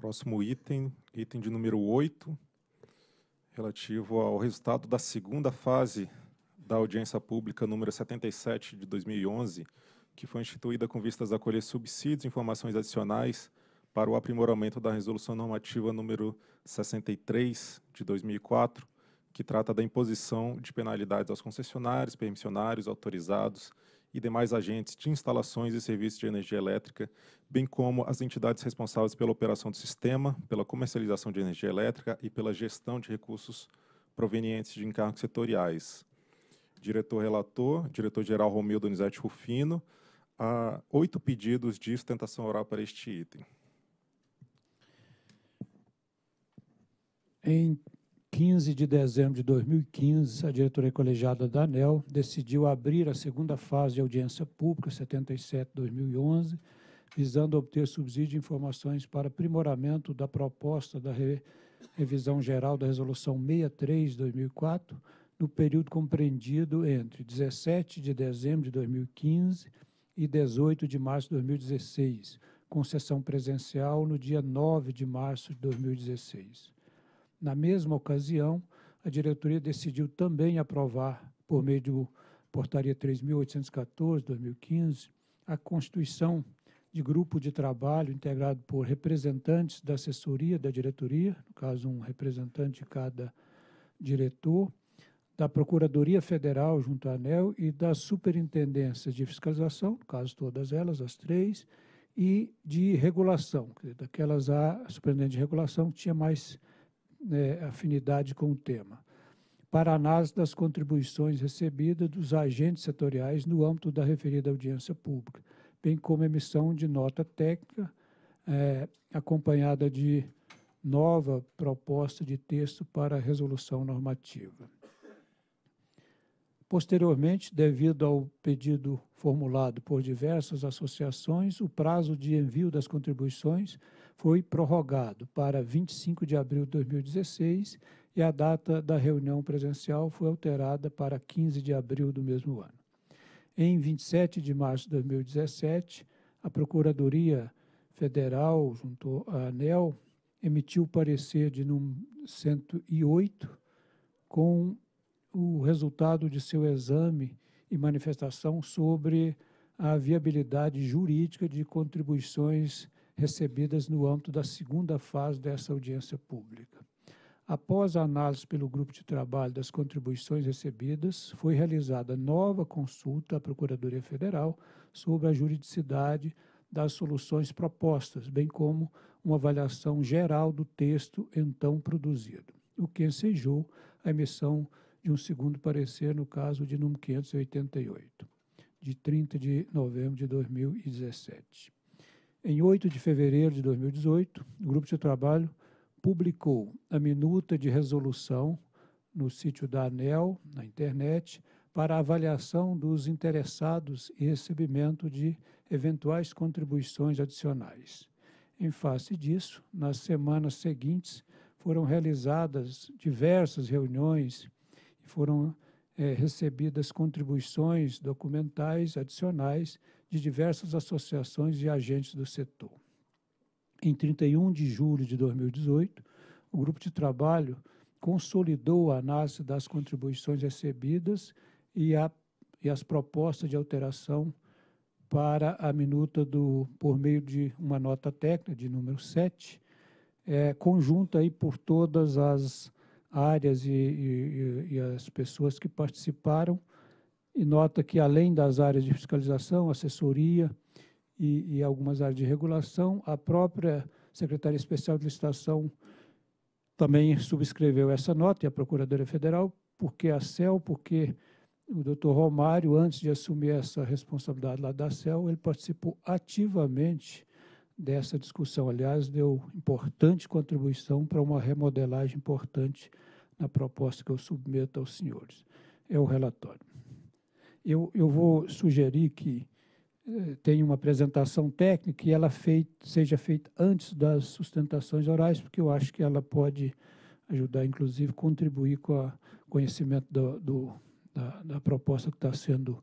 Próximo item, item de número 8, relativo ao resultado da segunda fase da audiência pública número 77 de 2011, que foi instituída com vistas a acolher subsídios e informações adicionais para o aprimoramento da Resolução Normativa número 63 de 2004, que trata da imposição de penalidades aos concessionários, permissionários, autorizados e demais agentes de instalações e serviços de energia elétrica, bem como as entidades responsáveis pela operação do sistema, pela comercialização de energia elétrica e pela gestão de recursos provenientes de encargos setoriais. Diretor relator, diretor-geral Romeu Donizete Rufino, há oito pedidos de sustentação oral para este item. Em 15 de dezembro de 2015, a diretoria colegiada da ANEL decidiu abrir a segunda fase de audiência pública 77-2011, visando obter subsídio de informações para aprimoramento da proposta da re revisão geral da Resolução 63-2004, no período compreendido entre 17 de dezembro de 2015 e 18 de março de 2016, com sessão presencial no dia 9 de março de 2016. Na mesma ocasião, a diretoria decidiu também aprovar, por meio do Portaria 3.814-2015, a constituição de grupo de trabalho integrado por representantes da assessoria da diretoria, no caso, um representante de cada diretor, da Procuradoria Federal junto à ANEL e das superintendências de fiscalização, no caso, todas elas, as três, e de regulação, daquelas a superintendente de regulação que tinha mais né, afinidade com o tema. Para análise das contribuições recebidas dos agentes setoriais no âmbito da referida audiência pública, bem como emissão de nota técnica, é, acompanhada de nova proposta de texto para resolução normativa. Posteriormente, devido ao pedido formulado por diversas associações, o prazo de envio das contribuições foi prorrogado para 25 de abril de 2016 e a data da reunião presencial foi alterada para 15 de abril do mesmo ano. Em 27 de março de 2017, a Procuradoria Federal, junto à ANEL, emitiu parecer de número 108 com o resultado de seu exame e manifestação sobre a viabilidade jurídica de contribuições recebidas no âmbito da segunda fase dessa audiência pública. Após a análise pelo grupo de trabalho das contribuições recebidas, foi realizada nova consulta à Procuradoria Federal sobre a juridicidade das soluções propostas, bem como uma avaliação geral do texto então produzido, o que ensejou a emissão de um segundo parecer no caso de número 588, de 30 de novembro de 2017. Em 8 de fevereiro de 2018, o grupo de trabalho publicou a minuta de resolução no sítio da ANEL, na internet, para avaliação dos interessados e recebimento de eventuais contribuições adicionais. Em face disso, nas semanas seguintes, foram realizadas diversas reuniões e foram é, recebidas contribuições documentais adicionais de diversas associações e agentes do setor. Em 31 de julho de 2018, o grupo de trabalho consolidou a análise das contribuições recebidas e, a, e as propostas de alteração para a minuta do, por meio de uma nota técnica de número 7, é, conjunta aí por todas as áreas e, e, e as pessoas que participaram e nota que, além das áreas de fiscalização, assessoria e, e algumas áreas de regulação, a própria Secretaria Especial de Licitação também subscreveu essa nota, e a Procuradora Federal, porque a CEL, porque o doutor Romário, antes de assumir essa responsabilidade lá da CEL, ele participou ativamente dessa discussão. Aliás, deu importante contribuição para uma remodelagem importante na proposta que eu submeto aos senhores. É o relatório eu, eu vou sugerir que eh, tenha uma apresentação técnica e ela feit, seja feita antes das sustentações orais, porque eu acho que ela pode ajudar, inclusive, contribuir com o conhecimento do, do da, da, proposta que está sendo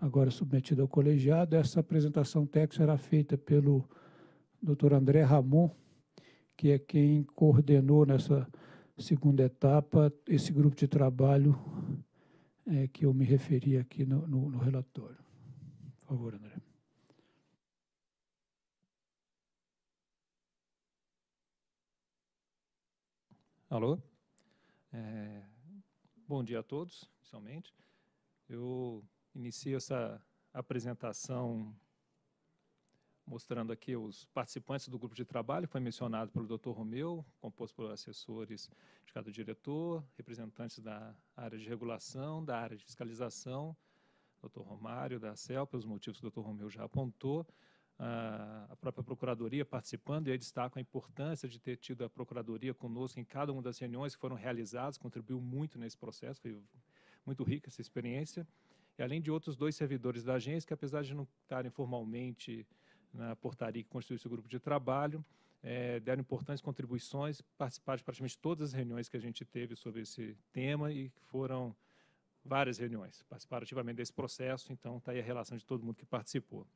agora submetida ao colegiado. Essa apresentação técnica será feita pelo Dr. André Ramon, que é quem coordenou nessa segunda etapa esse grupo de trabalho é, que eu me referi aqui no, no, no relatório. Por favor, André. Alô? É, bom dia a todos, inicialmente. Eu inicio essa apresentação mostrando aqui os participantes do grupo de trabalho, foi mencionado pelo Dr. Romeu, composto por assessores de cada diretor, representantes da área de regulação, da área de fiscalização, Dr. Romário, da CEL, pelos motivos que o Dr. Romeu já apontou, a própria Procuradoria participando, e aí destaco a importância de ter tido a Procuradoria conosco em cada uma das reuniões que foram realizadas, contribuiu muito nesse processo, foi muito rica essa experiência, e além de outros dois servidores da agência, que apesar de não estarem formalmente na né, portaria que constituiu esse grupo de trabalho, é, deram importantes contribuições, participaram de praticamente todas as reuniões que a gente teve sobre esse tema e foram várias reuniões, participaram ativamente desse processo, então está aí a relação de todo mundo que participou.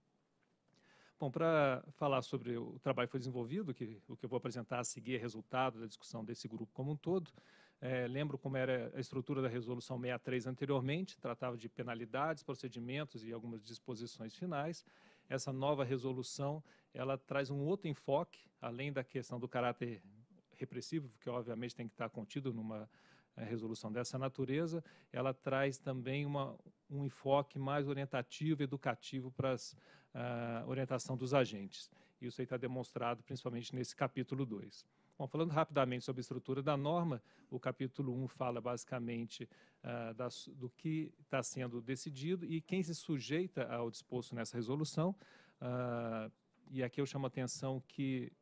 Bom, para falar sobre o trabalho que foi desenvolvido, que o que eu vou apresentar a seguir é resultado da discussão desse grupo como um todo, é, lembro como era a estrutura da resolução 63 anteriormente, tratava de penalidades, procedimentos e algumas disposições finais, essa nova resolução ela traz um outro enfoque, além da questão do caráter repressivo, que obviamente tem que estar contido numa eh, resolução dessa natureza, ela traz também uma, um enfoque mais orientativo, educativo para a uh, ah, orientação dos agentes. Isso está demonstrado principalmente nesse capítulo 2. Bom, falando rapidamente sobre a estrutura da norma, o capítulo 1 fala basicamente ah, do que está sendo decidido e quem se sujeita ao disposto nessa resolução. Ah, e aqui eu chamo a atenção que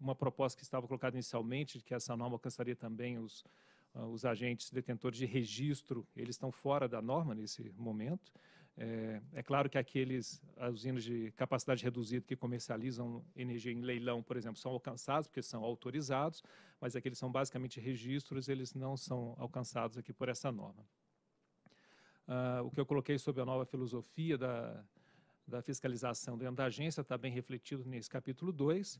uma proposta que estava colocada inicialmente, de que essa norma alcançaria também os, ah, os agentes detentores de registro, eles estão fora da norma nesse momento. É, é, claro que aqueles as usinas de capacidade reduzida que comercializam energia em leilão, por exemplo, são alcançados porque são autorizados, mas aqueles são basicamente registros, eles não são alcançados aqui por essa norma. Ah, o que eu coloquei sobre a nova filosofia da, da fiscalização dentro da agência está bem refletido nesse capítulo 2.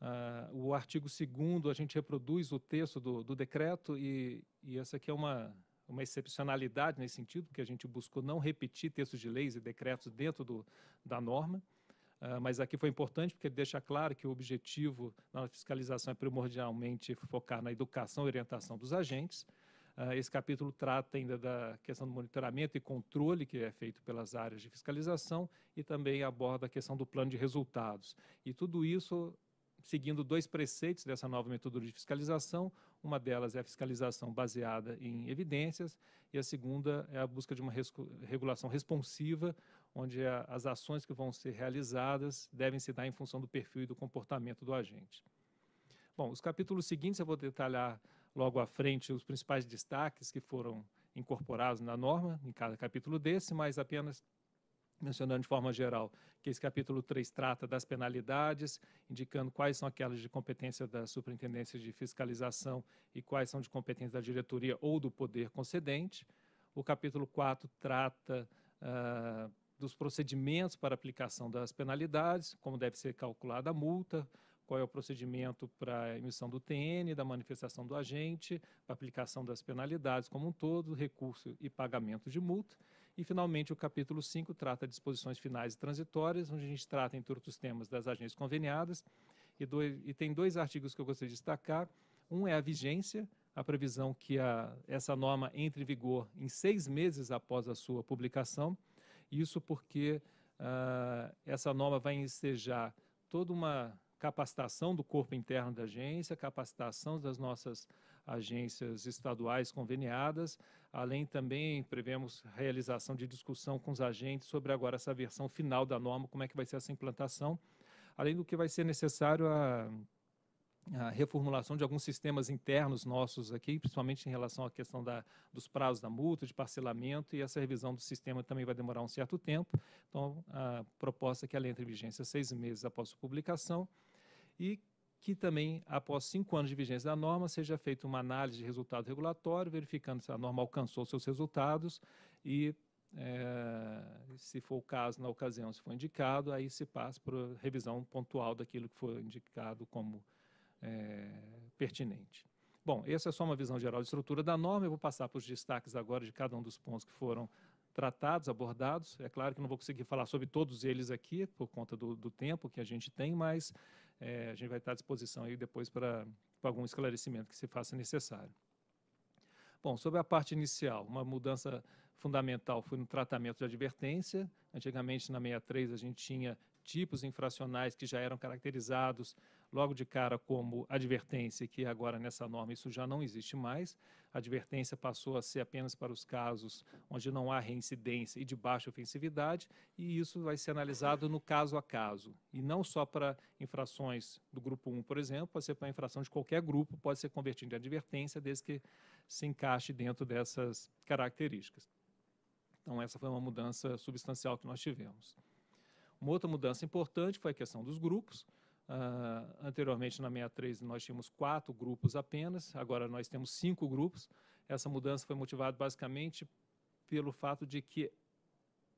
Ah, o artigo 2 a gente reproduz o texto do, do decreto e, e essa aqui é uma uma excepcionalidade nesse sentido, porque a gente buscou não repetir textos de leis e decretos dentro do, da norma. Uh, mas aqui foi importante porque deixa claro que o objetivo na fiscalização é primordialmente focar na educação e orientação dos agentes. Uh, esse capítulo trata ainda da questão do monitoramento e controle que é feito pelas áreas de fiscalização e também aborda a questão do plano de resultados. E tudo isso seguindo dois preceitos dessa nova metodologia de fiscalização. Uma delas é a fiscalização baseada em evidências, e a segunda é a busca de uma regulação responsiva, onde a, as ações que vão ser realizadas devem se dar em função do perfil e do comportamento do agente. Bom, os capítulos seguintes eu vou detalhar logo à frente os principais destaques que foram incorporados na norma, em cada capítulo desse, mas apenas mencionando de forma geral que esse capítulo 3 trata das penalidades, indicando quais são aquelas de competência da Superintendência de Fiscalização e quais são de competência da diretoria ou do poder concedente. O capítulo 4 trata ah, dos procedimentos para aplicação das penalidades, como deve ser calculada a multa, qual é o procedimento para a emissão do TN, da manifestação do agente, para aplicação das penalidades como um todo, recurso e pagamento de multa. E, finalmente, o capítulo 5 trata de disposições finais e transitórias, onde a gente trata, entre outros temas, das agências conveniadas. E, dois, e tem dois artigos que eu gostaria de destacar. Um é a vigência, a previsão que a, essa norma entre em vigor em seis meses após a sua publicação. Isso porque uh, essa norma vai ensejar toda uma capacitação do corpo interno da agência, capacitação das nossas agências estaduais conveniadas, Além também prevemos realização de discussão com os agentes sobre agora essa versão final da norma, como é que vai ser essa implantação, além do que vai ser necessário a, a reformulação de alguns sistemas internos nossos aqui, principalmente em relação à questão da, dos prazos da multa, de parcelamento, e essa revisão do sistema também vai demorar um certo tempo. Então, a proposta é que ela entre em vigência seis meses após a publicação e que também, após cinco anos de vigência da norma, seja feita uma análise de resultado regulatório, verificando se a norma alcançou seus resultados e, é, se for o caso, na ocasião, se for indicado, aí se passa para revisão pontual daquilo que for indicado como é, pertinente. Bom, essa é só uma visão geral de estrutura da norma, eu vou passar para os destaques agora de cada um dos pontos que foram tratados, abordados. É claro que não vou conseguir falar sobre todos eles aqui, por conta do, do tempo que a gente tem, mas é, a gente vai estar à disposição aí depois para algum esclarecimento que se faça necessário. Bom, sobre a parte inicial, uma mudança fundamental foi no tratamento de advertência. Antigamente, na 63, a gente tinha tipos infracionais que já eram caracterizados logo de cara como advertência, que agora nessa norma isso já não existe mais. A advertência passou a ser apenas para os casos onde não há reincidência e de baixa ofensividade, e isso vai ser analisado no caso a caso, e não só para infrações do grupo 1, por exemplo, pode ser para infração de qualquer grupo, pode ser convertida em advertência, desde que se encaixe dentro dessas características. Então, essa foi uma mudança substancial que nós tivemos. Uma outra mudança importante foi a questão dos grupos. Uh, anteriormente, na 63, nós tínhamos quatro grupos apenas, agora nós temos cinco grupos. Essa mudança foi motivada basicamente pelo fato de que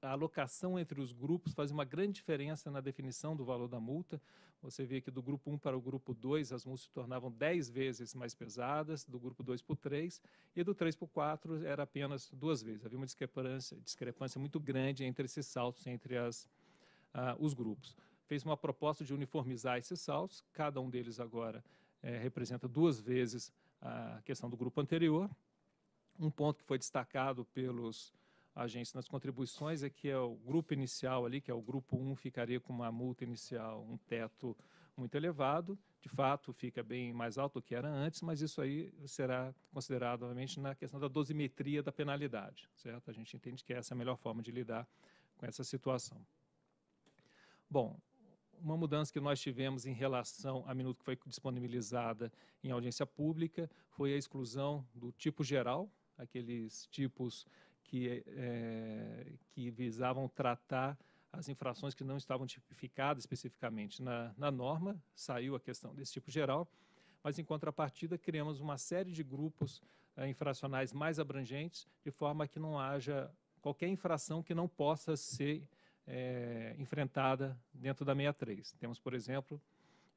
a alocação entre os grupos faz uma grande diferença na definição do valor da multa. Você vê que do grupo 1 para o grupo 2, as multas se tornavam 10 vezes mais pesadas, do grupo 2 para o 3, e do 3 para o 4 era apenas duas vezes. Havia uma discrepância, discrepância muito grande entre esses saltos, entre as, ah, os grupos fez uma proposta de uniformizar esses saldos, cada um deles agora é, representa duas vezes a questão do grupo anterior. Um ponto que foi destacado pelos agentes nas contribuições é que é o grupo inicial ali, que é o grupo 1, ficaria com uma multa inicial, um teto muito elevado. De fato, fica bem mais alto do que era antes, mas isso aí será considerado, obviamente, na questão da dosimetria da penalidade, certo? A gente entende que essa é a melhor forma de lidar com essa situação. Bom, uma mudança que nós tivemos em relação a minuto que foi disponibilizada em audiência pública foi a exclusão do tipo geral, aqueles tipos que, é, que visavam tratar as infrações que não estavam tipificadas especificamente na, na norma, saiu a questão desse tipo geral, mas em contrapartida criamos uma série de grupos é, infracionais mais abrangentes, de forma que não haja qualquer infração que não possa ser é, enfrentada dentro da 63. Temos, por exemplo,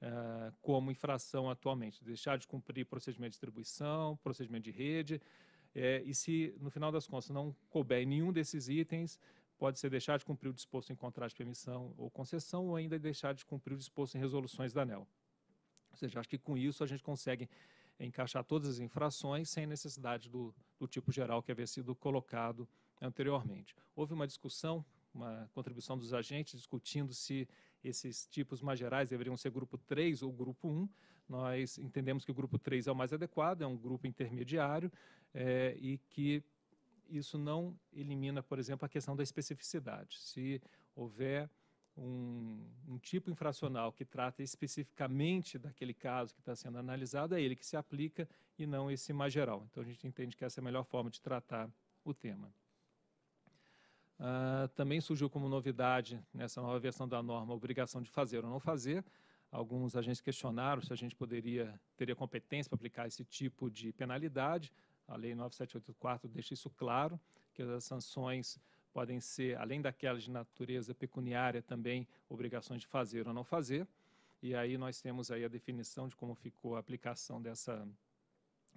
é, como infração atualmente, deixar de cumprir procedimento de distribuição, procedimento de rede, é, e se, no final das contas, não couber em nenhum desses itens, pode ser deixar de cumprir o disposto em contrato de permissão ou concessão, ou ainda deixar de cumprir o disposto em resoluções da ANEL. Ou seja, acho que com isso a gente consegue encaixar todas as infrações sem necessidade do, do tipo geral que havia sido colocado anteriormente. Houve uma discussão uma contribuição dos agentes discutindo se esses tipos mais gerais deveriam ser grupo 3 ou grupo 1. Nós entendemos que o grupo 3 é o mais adequado, é um grupo intermediário é, e que isso não elimina, por exemplo, a questão da especificidade. Se houver um, um, tipo infracional que trata especificamente daquele caso que está sendo analisado, é ele que se aplica e não esse mais geral. Então, a gente entende que essa é a melhor forma de tratar o tema. Uh, também surgiu como novidade nessa nova versão da norma a obrigação de fazer ou não fazer. Alguns agentes questionaram se a gente poderia teria competência para aplicar esse tipo de penalidade. A Lei 9784 deixa isso claro, que as sanções podem ser, além daquelas de natureza pecuniária, também obrigações de fazer ou não fazer. E aí nós temos aí a definição de como ficou a aplicação dessa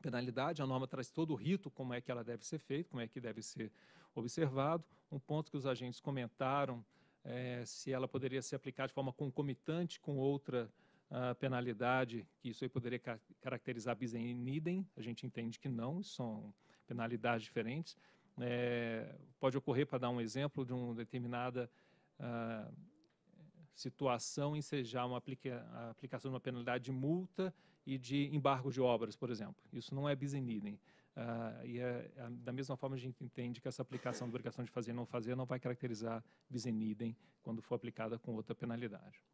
penalidade. A norma traz todo o rito, como é que ela deve ser feita, como é que deve ser observado um ponto que os agentes comentaram, é, se ela poderia ser aplicada de forma concomitante com outra uh, penalidade, que isso aí poderia ca caracterizar bis in idem, a gente entende que não, são penalidades diferentes. É, pode ocorrer, para dar um exemplo, de uma determinada uh, situação em uma aplica a aplicação de uma penalidade de multa e de embargo de obras, por exemplo. Isso não é bis in idem. Uh, e é, é, da mesma forma a gente entende que essa aplicação da obrigação de fazer e não fazer não vai caracterizar visenidem quando for aplicada com outra penalidade.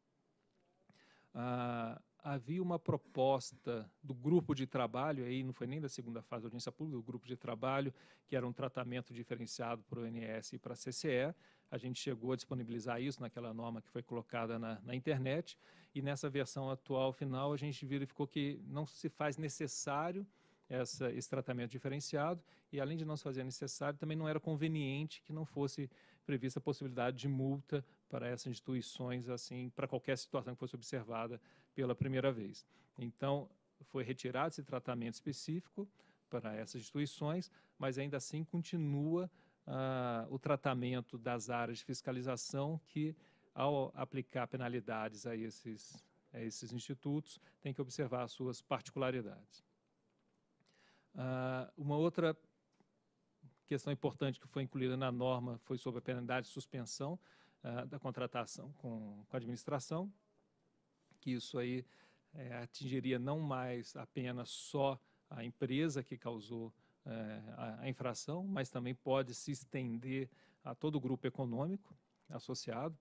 Uh, havia uma proposta do grupo de trabalho, aí não foi nem da segunda fase da audiência pública, do grupo de trabalho, que era um tratamento diferenciado para o ONS e para a CCE. A gente chegou a disponibilizar isso naquela norma que foi colocada na, na internet, e nessa versão atual final a gente verificou que não se faz necessário essa, esse tratamento diferenciado e, além de não se fazer necessário, também não era conveniente que não fosse prevista a possibilidade de multa para essas instituições, assim, para qualquer situação que fosse observada pela primeira vez. Então, foi retirado esse tratamento específico para essas instituições, mas ainda assim continua ah, o tratamento das áreas de fiscalização que, ao aplicar penalidades a esses, a esses institutos, tem que observar as suas particularidades. Uh, uma outra questão importante que foi incluída na norma foi sobre a penalidade de suspensão uh, da contratação com, com, a administração, que isso aí é, atingiria não mais apenas só a empresa que causou eh, a, a, infração, mas também pode se estender a todo o grupo econômico associado.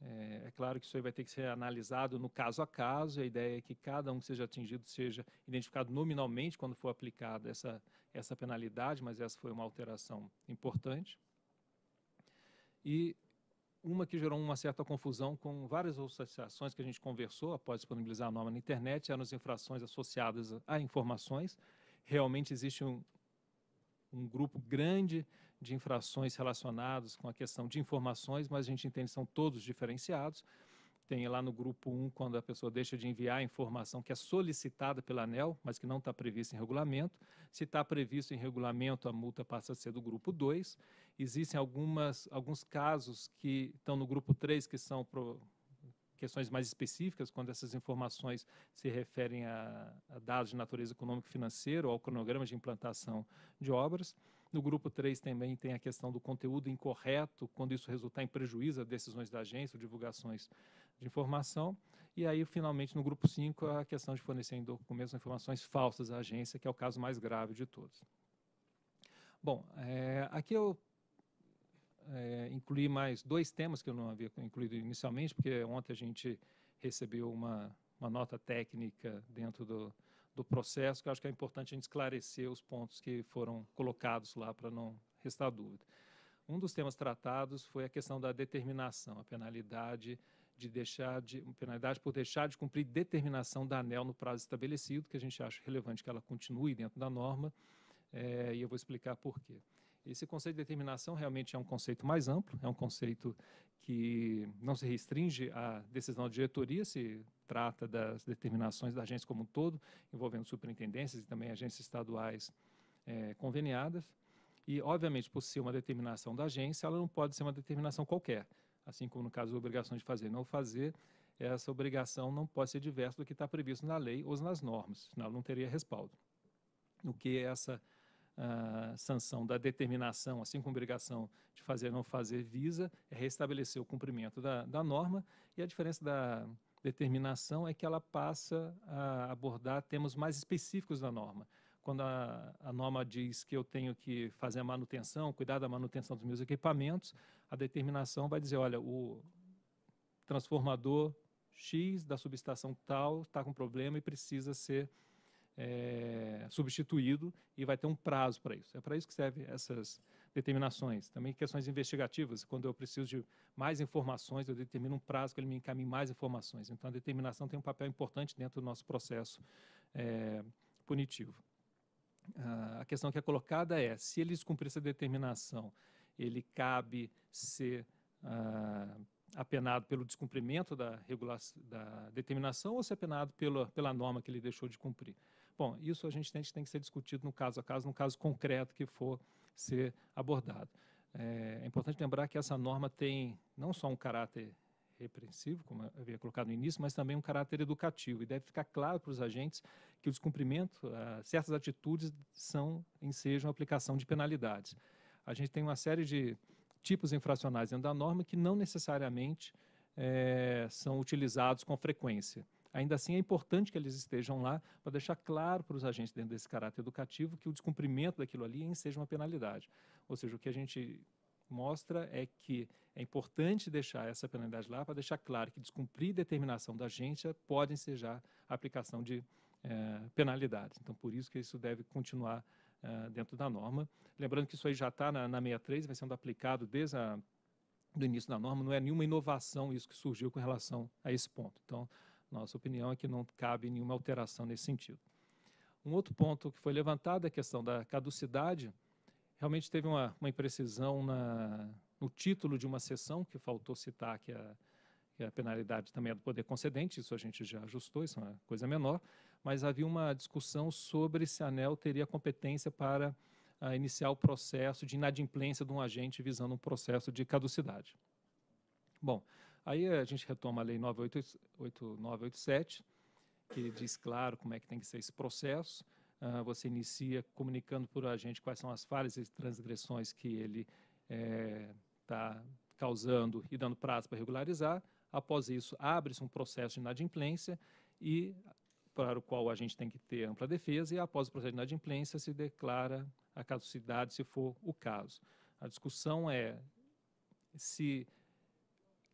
É, é, claro que isso aí vai ter que ser analisado no caso a caso, a ideia é que cada um que seja atingido seja identificado nominalmente quando for aplicada essa, essa penalidade, mas essa foi uma alteração importante. E uma que gerou uma certa confusão com várias associações que a gente conversou após disponibilizar a norma na internet, eram as infrações associadas a informações. Realmente existe um, um grupo grande de infrações relacionadas com a questão de informações, mas a gente entende que são todos diferenciados. Tem lá no grupo 1, quando a pessoa deixa de enviar a informação que é solicitada pela ANEL, mas que não está prevista em regulamento. Se está previsto em regulamento, a multa passa a ser do grupo 2. Existem algumas, alguns casos que estão no grupo 3 que são pro, questões mais específicas, quando essas informações se referem a, a dados de natureza econômica e financeira ou ao cronograma de implantação de obras. No grupo 3 também tem a questão do conteúdo incorreto, quando isso resultar em prejuízo a decisões da agência ou divulgações de informação. E aí, finalmente, no grupo 5, a questão de fornecer em documentos informações falsas à agência, que é o caso mais grave de todos. Bom, é, aqui eu é, incluir mais dois temas que eu não havia incluído inicialmente, porque ontem a gente recebeu uma, uma nota técnica dentro do, do processo, que acho que é importante a gente esclarecer os pontos que foram colocados lá para não restar dúvida. Um dos temas tratados foi a questão da determinação, a penalidade de deixar de penalidade por deixar de cumprir determinação da ANEL no prazo estabelecido, que a gente acha relevante que ela continue dentro da norma, é, e eu vou explicar por quê. Esse conceito de determinação realmente é um conceito mais amplo, é um conceito que não se restringe à decisão de diretoria, se trata das determinações da agência como um todo, envolvendo superintendências e também agências estaduais é, conveniadas. E, obviamente, por ser uma determinação da agência, ela não pode ser uma determinação qualquer. Assim como no caso da obrigação de fazer não fazer, essa obrigação não pode ser diversa do que está previsto na lei ou nas normas, senão ela não teria respaldo. O que é essa sanção da determinação, assim como obrigação de fazer ou não fazer visa, é restabelecer o cumprimento da, da norma e a diferença da determinação é que ela passa a abordar temas mais específicos da norma. Quando a, a norma diz que eu tenho que fazer a manutenção, cuidar da manutenção dos meus equipamentos, a determinação vai dizer, olha, o transformador X da subestação tal está com problema e precisa ser é, substituído e vai ter um prazo para isso. É para isso que servem essas determinações. Também questões investigativas, quando eu preciso de mais informações, eu determino um prazo que ele me encaminhe mais informações. Então, a determinação tem um papel importante dentro do nosso processo é, punitivo. Ah, a questão que é colocada é, se ele descumprir essa determinação, ele cabe ser ah, apenado pelo descumprimento da, da determinação ou se é apenado pela, pela norma que ele deixou de cumprir. Bom, isso a gente tem, tem que ser discutido no caso a caso, no caso concreto que for ser abordado. É, é, importante lembrar que essa norma tem não só um caráter repressivo como eu havia colocado no início, mas também um caráter educativo. E deve ficar claro para os agentes que o descumprimento, uh, certas atitudes são, ensejam a aplicação de penalidades. A gente tem uma série de tipos infracionais dentro da norma que não necessariamente é, são utilizados com frequência. Ainda assim, é importante que eles estejam lá para deixar claro para os agentes, dentro desse caráter educativo, que o descumprimento daquilo ali seja uma penalidade. Ou seja, o que a gente mostra é que é importante deixar essa penalidade lá para deixar claro que descumprir determinação da agência pode ensejar a aplicação de eh, penalidades. Então, por isso que isso deve continuar eh, dentro da norma. Lembrando que isso aí já está na, na 63, vai sendo aplicado desde a, do início da norma, não é nenhuma inovação isso que surgiu com relação a esse ponto. Então, nossa opinião é que não cabe nenhuma alteração nesse sentido. Um outro ponto que foi levantado é a questão da caducidade. Realmente teve uma, uma imprecisão na, no título de uma sessão, que faltou citar que a, que a penalidade também é do poder concedente, isso a gente já ajustou, isso é uma coisa menor, mas havia uma discussão sobre se a ANEL teria competência para a ah, iniciar o processo de inadimplência de um agente visando um processo de caducidade. Bom, Aí a gente retoma a Lei 98987, que diz claro como é que tem que ser esse processo. Uh, você inicia comunicando para o agente quais são as falhas e transgressões que ele está é, tá causando e dando prazo para regularizar. Após isso, abre-se um processo de inadimplência e para o qual a gente tem que ter ampla defesa e após o processo de inadimplência se declara a caducidade, se for o caso. A discussão é se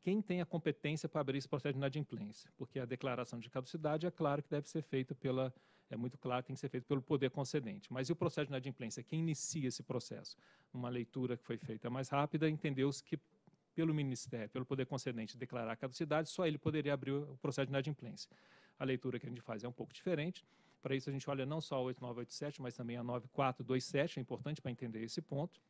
quem tem a competência para abrir esse processo de inadimplência, porque a declaração de caducidade é claro que deve ser feita pela, é muito claro, tem que ser feito pelo poder concedente. Mas e o processo de inadimplência? Quem inicia esse processo? Uma leitura que foi feita mais rápida, entendeu-se que pelo Ministério, pelo poder concedente declarar a caducidade, só ele poderia abrir o processo de inadimplência. A leitura que a gente faz é um pouco diferente. Para isso, a gente olha não só a 8987, mas também a 9427, é importante para entender esse ponto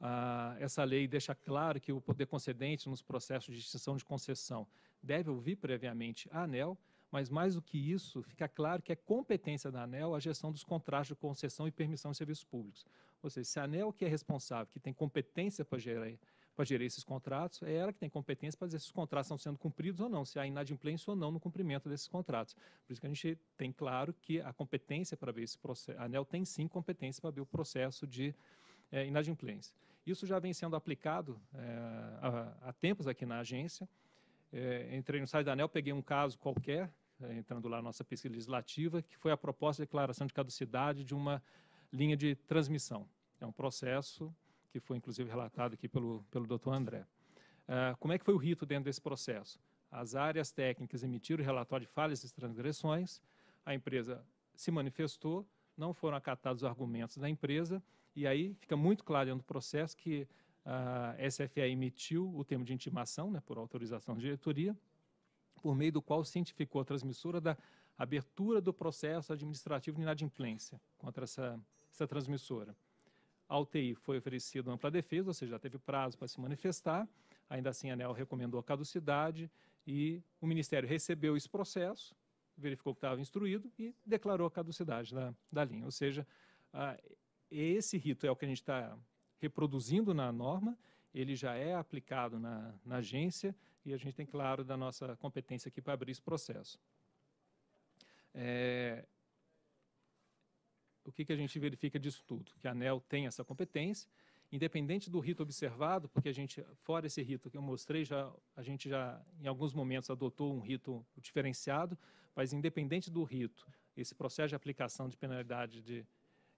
ah, essa lei deixa claro que o poder concedente nos processos de extinção de concessão deve ouvir previamente a ANEL, mas mais do que isso, fica claro que é competência da ANEL a gestão dos contratos de concessão e permissão de serviços públicos. Ou seja, se a ANEL que é responsável, que tem competência para gerir, para gerir esses contratos, é ela que tem competência para dizer se os contratos estão sendo cumpridos ou não, se há inadimplência ou não no cumprimento desses contratos. Por isso que a gente tem claro que a competência para ver esse processo, a ANEL tem sim competência para ver o processo de é, inadimplência. Isso já vem sendo aplicado é, há, há, tempos aqui na agência. É, entrei no site da ANEL, peguei um caso qualquer, é, entrando lá na nossa pesquisa legislativa, que foi a proposta de declaração de caducidade de uma linha de transmissão. É um processo que foi, inclusive, relatado aqui pelo, pelo doutor André. como é que foi o rito dentro desse processo? As áreas técnicas emitiram o relatório de falhas e transgressões, a empresa se manifestou, não foram acatados os argumentos da empresa, e aí fica muito claro dentro do processo que ah, a SFA emitiu o termo de intimação, né, por autorização da diretoria, por meio do qual cientificou a transmissora da abertura do processo administrativo de inadimplência contra essa, essa transmissora. A UTI foi oferecido ampla defesa, ou seja, já teve prazo para se manifestar, ainda assim a ANEL recomendou a caducidade e o Ministério recebeu esse processo, verificou que estava instruído e declarou a caducidade da, da linha. Ou seja, esse rito é o que a gente está reproduzindo na norma, ele já é aplicado na, na, agência e a gente tem claro da nossa competência aqui para abrir esse processo. É, o que, que a gente verifica disso tudo? Que a ANEL tem essa competência, independente do rito observado, porque a gente, fora esse rito que eu mostrei, já, a gente já, em alguns momentos, adotou um rito diferenciado, mas independente do rito, esse processo de aplicação de penalidade de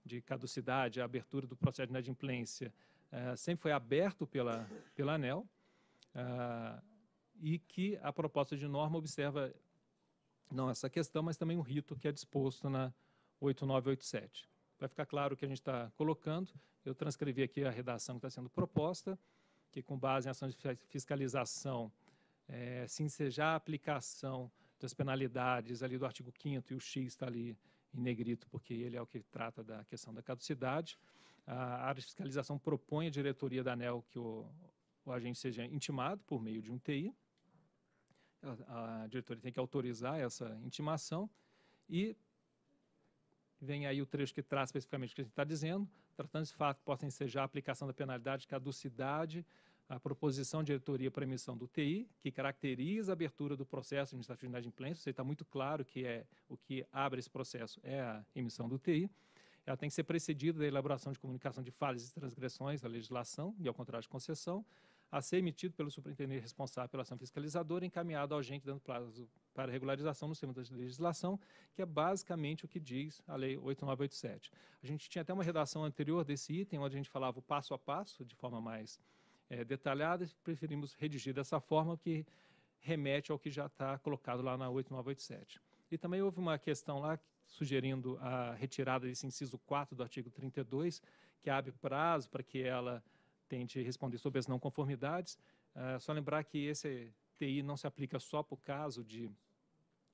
de caducidade, a abertura do processo de inadimplência, uh, sempre foi aberto pela, pela ANEL, uh, e que a proposta de norma observa não essa questão, mas também o rito que é disposto na 8987. Vai ficar claro o que a gente está colocando. Eu transcrevi aqui a redação que está sendo proposta, que com base em ação de fiscalização, é, se ensejar a aplicação das penalidades ali do artigo 5 e o X está ali em negrito, porque ele é o que trata da questão da caducidade. A área de fiscalização propõe à diretoria da ANEL que o, o agente seja intimado por meio de um TI. A, a diretoria tem que autorizar essa intimação e vem aí o trecho que traz especificamente o que a gente está dizendo, tratando esse fato, possa ensejar a aplicação da penalidade de caducidade a proposição de diretoria para emissão do TI, que caracteriza a abertura do processo administrativo de inadimplência, você está muito claro que é o que abre esse processo é a emissão do TI, ela tem que ser precedida da elaboração de comunicação de falhas e transgressões da legislação e ao contrário de concessão, a ser emitido pelo superintendente responsável pela ação fiscalizadora, encaminhado ao agente dando prazo para regularização no sistema da legislação, que é basicamente o que diz a Lei 8987. A gente tinha até uma redação anterior desse item, onde a gente falava o passo a passo, de forma mais é, detalhadas, preferimos redigir dessa forma, que remete ao que já está colocado lá na 8987. E também houve uma questão lá sugerindo a retirada desse inciso 4 do artigo 32, que abre prazo para que ela tente responder sobre as não conformidades. Ah, só lembrar que esse TI não se aplica só para o caso de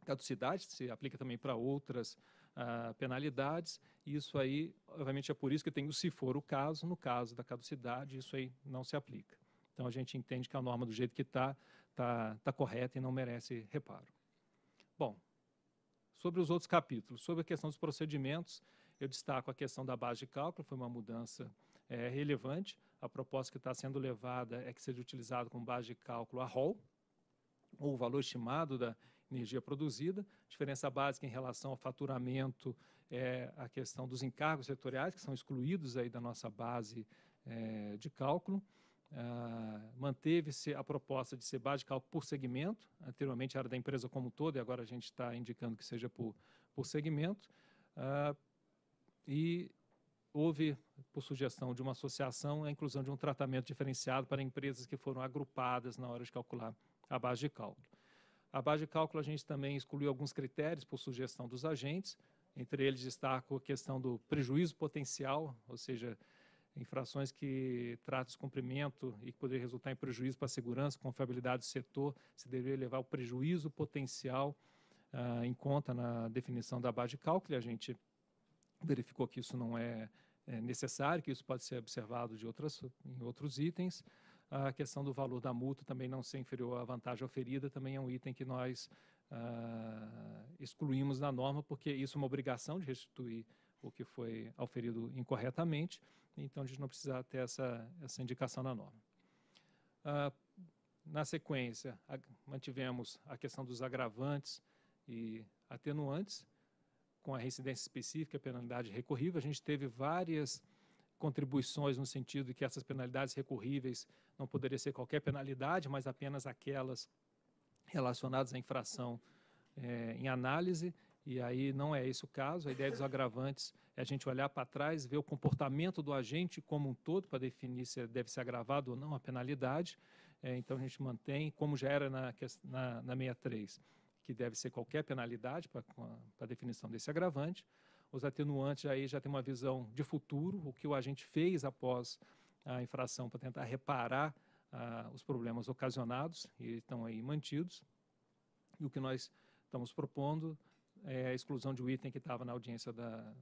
caducidade, se aplica também para outras ah, penalidades. E isso aí, obviamente, é por isso que tem o se for o caso. No caso da caducidade, isso aí não se aplica. Então, a gente entende que a norma, do jeito que está, está tá correta e não merece reparo. Bom, sobre os outros capítulos, sobre a questão dos procedimentos, eu destaco a questão da base de cálculo, foi uma mudança é, relevante. A proposta que está sendo levada é que seja utilizado como base de cálculo a ROL, ou o valor estimado da energia produzida, diferença básica em relação ao faturamento é a questão dos encargos setoriais, que são excluídos aí da nossa base é, de cálculo. Ah, manteve-se a proposta de ser base de cálculo por segmento, anteriormente era da empresa como um todo, e agora a gente está indicando que seja por, por segmento. Ah, e houve, por sugestão de uma associação, a inclusão de um tratamento diferenciado para empresas que foram agrupadas na hora de calcular a base de cálculo. A base de cálculo a gente também excluiu alguns critérios por sugestão dos agentes, entre eles destaco a questão do prejuízo potencial, ou seja, infrações que tratam descumprimento e que poderiam resultar em prejuízo para a segurança, confiabilidade do setor, se deveria levar o prejuízo potencial uh, em conta na definição da base de cálculo, e a gente verificou que isso não é, é necessário, que isso pode ser observado de outras, em outros itens. A questão do valor da multa também não ser inferior à vantagem oferida também é um item que nós uh, excluímos na norma, porque isso é uma obrigação de restituir o que foi oferido incorretamente, então a gente não precisa ter essa, essa indicação na norma. Uh, na sequência, a, mantivemos a questão dos agravantes e atenuantes, com a reincidência específica, a penalidade recorrível. A gente teve várias contribuições no sentido de que essas penalidades recorríveis não poderia ser qualquer penalidade, mas apenas aquelas relacionadas à infração é, em análise. E aí não é esse o caso. A ideia dos agravantes é a gente olhar para trás, ver o comportamento do agente como um todo para definir se deve ser agravado ou não a penalidade. É, então a gente mantém, como já era na, na, na 63, que deve ser qualquer penalidade para a definição desse agravante. Os atenuantes aí já têm uma visão de futuro, o que o agente fez após a infração para tentar reparar ah, os problemas ocasionados, e estão aí mantidos. E o que nós estamos propondo é a exclusão de um item que estava na audiência da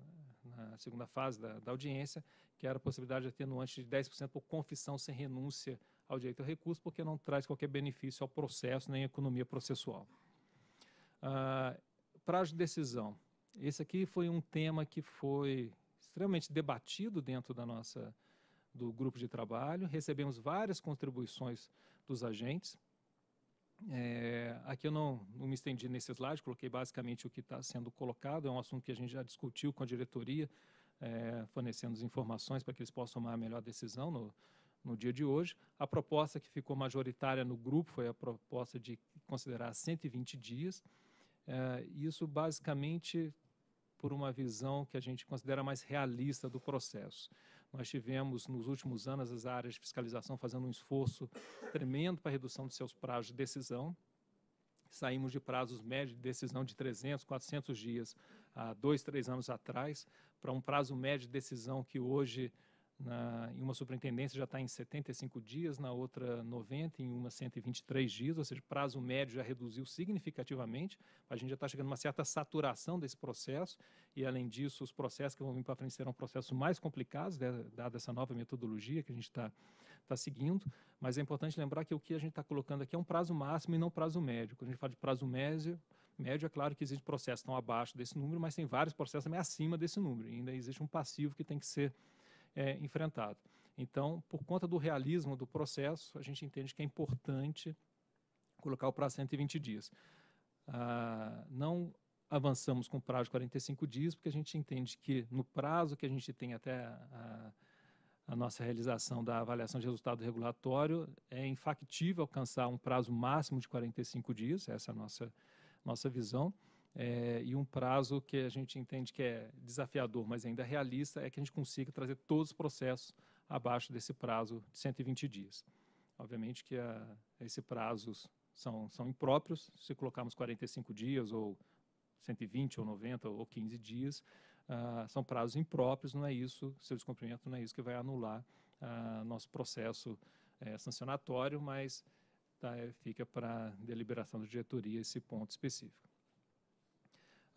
na segunda fase da, da audiência, que era a possibilidade de atenuante de 10% por confissão sem renúncia ao direito ao recurso, porque não traz qualquer benefício ao processo nem à economia processual. Ah, prazo de decisão. Esse aqui foi um tema que foi extremamente debatido dentro da nossa do grupo de trabalho. Recebemos várias contribuições dos agentes. É, aqui eu não, não, me estendi nesse slide, coloquei basicamente o que está sendo colocado. É um assunto que a gente já discutiu com a diretoria, é, fornecendo as informações para que eles possam tomar a melhor decisão no, no dia de hoje. A proposta que ficou majoritária no grupo foi a proposta de considerar 120 dias. É, isso basicamente por uma visão que a gente considera mais realista do processo. Nós tivemos nos últimos anos as áreas de fiscalização fazendo um esforço tremendo para a redução dos seus prazos de decisão. Saímos de prazos médios de decisão de 300, 400 dias há dois, três anos atrás, para um prazo médio de decisão que hoje na, em uma superintendência já está em 75 dias, na outra 90, em uma 123 dias, ou seja, o prazo médio já reduziu significativamente. A gente já está chegando a uma certa saturação desse processo e, além disso, os processos que vão vir para frente serão processos mais complicados, né, dada essa nova metodologia que a gente está tá seguindo. Mas é importante lembrar que o que a gente está colocando aqui é um prazo máximo e não prazo médio. Quando a gente fala de prazo médio, médio é claro que existem processos que estão abaixo desse número, mas tem vários processos também acima desse número. E ainda existe um passivo que tem que ser é, enfrentado. Então, por conta do realismo do processo, a gente entende que é importante colocar o prazo 120 dias. Ah, não avançamos com o prazo de 45 dias, porque a gente entende que no prazo que a gente tem até a, a nossa realização da avaliação de resultado regulatório, é infactível alcançar um prazo máximo de 45 dias, essa é a nossa, nossa visão é, e um prazo que a gente entende que é desafiador, mas ainda realista, é que a gente consiga trazer todos os processos abaixo desse prazo de 120 dias. Obviamente que a, ah, esse prazos são, são impróprios, se colocarmos 45 dias ou 120 ou 90 ou 15 dias, uh, são prazos impróprios, não é isso, seu descumprimento não é isso que vai anular uh, nosso processo uh, sancionatório, mas tá, fica para deliberação da diretoria esse ponto específico.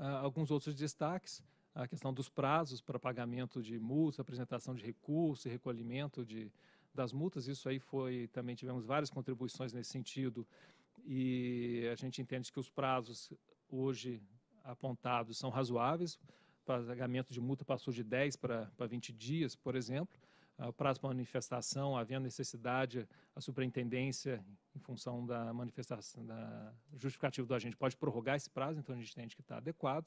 Ah, alguns outros destaques, a questão dos prazos para pagamento de multas, apresentação de recurso e recolhimento de, das multas. Isso aí foi, também tivemos várias contribuições nesse sentido e a gente entende que os prazos hoje apontados são razoáveis. Pagamento de multa passou de 10 para, para 20 dias, por exemplo, ah, o prazo para manifestação, havendo necessidade, a superintendência, em função da manifestação, da justificativa do agente, pode prorrogar esse prazo, então a gente entende que está adequado.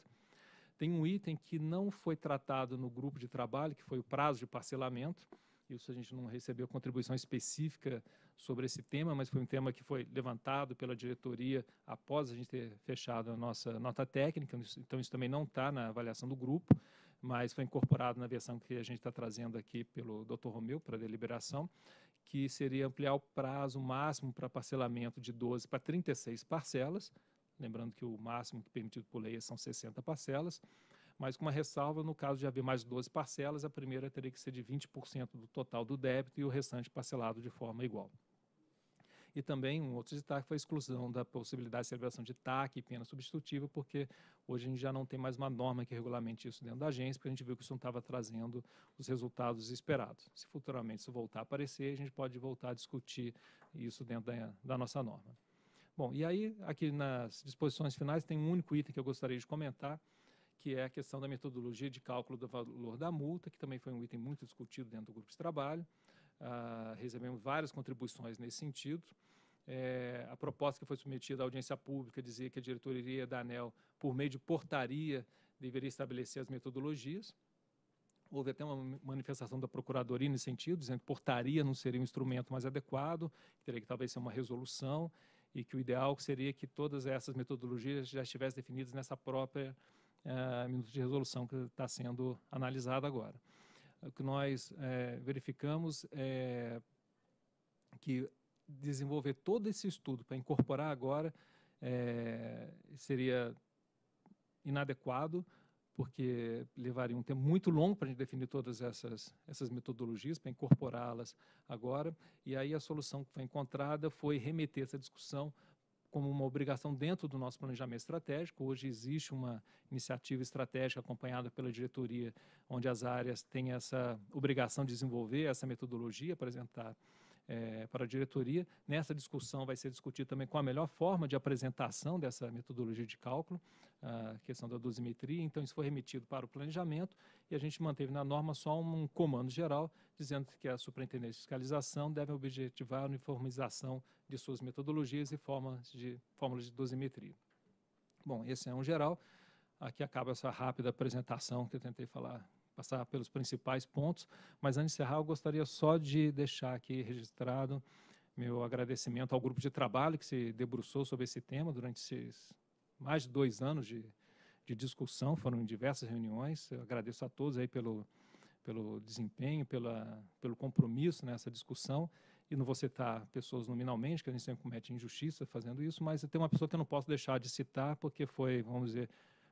Tem um item que não foi tratado no grupo de trabalho, que foi o prazo de parcelamento. Isso a gente não recebeu contribuição específica sobre esse tema, mas foi um tema que foi levantado pela diretoria após a gente ter fechado a nossa nota técnica, então isso então também não está na avaliação do grupo mas foi incorporado na versão que a gente está trazendo aqui pelo Dr. Romeu para deliberação, que seria ampliar o prazo máximo para parcelamento de 12 para 36 parcelas, lembrando que o máximo que permitido por lei é são 60 parcelas, mas com uma ressalva, no caso de haver mais 12 parcelas, a primeira teria que ser de 20% do total do débito e o restante parcelado de forma igual. E também um outro destaque foi a exclusão da possibilidade de celebração de TAC e pena substitutiva, porque hoje a gente já não tem mais uma norma que regulamente isso dentro da agência, porque a gente viu que isso não estava trazendo os resultados esperados. Se futuramente isso voltar a aparecer, a gente pode voltar a discutir isso dentro da, da nossa norma. Bom, e aí, aqui nas disposições finais, tem um único item que eu gostaria de comentar, que é a questão da metodologia de cálculo do valor da multa, que também foi um item muito discutido dentro do grupo de trabalho. Ah, recebemos várias contribuições nesse sentido. É, a proposta que foi submetida à audiência pública dizia que a diretoria da ANEL, por meio de portaria, deveria estabelecer as metodologias. Houve até uma manifestação da Procuradoria nesse sentido, dizendo que portaria não seria um instrumento mais adequado, que teria que talvez ser uma resolução, e que o ideal seria que todas essas metodologias já estivessem definidas nessa própria uh, minuto de resolução que está sendo analisada agora. O que nós é, verificamos é que desenvolver todo esse estudo para incorporar agora é, seria inadequado, porque levaria um tempo muito longo para a gente definir todas essas, essas metodologias, para incorporá-las agora. E aí a solução que foi encontrada foi remeter essa discussão como uma obrigação dentro do nosso planejamento estratégico. Hoje existe uma iniciativa estratégica acompanhada pela diretoria, onde as áreas têm essa obrigação de desenvolver essa metodologia, apresentar é, para a diretoria. Nessa discussão vai ser discutido também qual a melhor forma de apresentação dessa metodologia de cálculo, a questão da dosimetria. Então, isso foi remetido para o planejamento e a gente manteve na norma só um comando geral, dizendo que a superintendência de fiscalização deve objetivar a uniformização de suas metodologias e formas de, fórmulas de dosimetria. Bom, esse é um geral. Aqui acaba essa rápida apresentação que eu tentei falar passar pelos principais pontos, mas antes de encerrar, eu gostaria só de deixar aqui registrado meu agradecimento ao grupo de trabalho que se debruçou sobre esse tema durante esses mais de dois anos de, de discussão, foram diversas reuniões. Eu agradeço a todos aí pelo, pelo desempenho, pela, pelo compromisso nessa discussão. E não vou citar pessoas nominalmente, que a gente sempre comete injustiça fazendo isso, mas tem uma pessoa que eu não posso deixar de citar, porque foi, vamos dizer,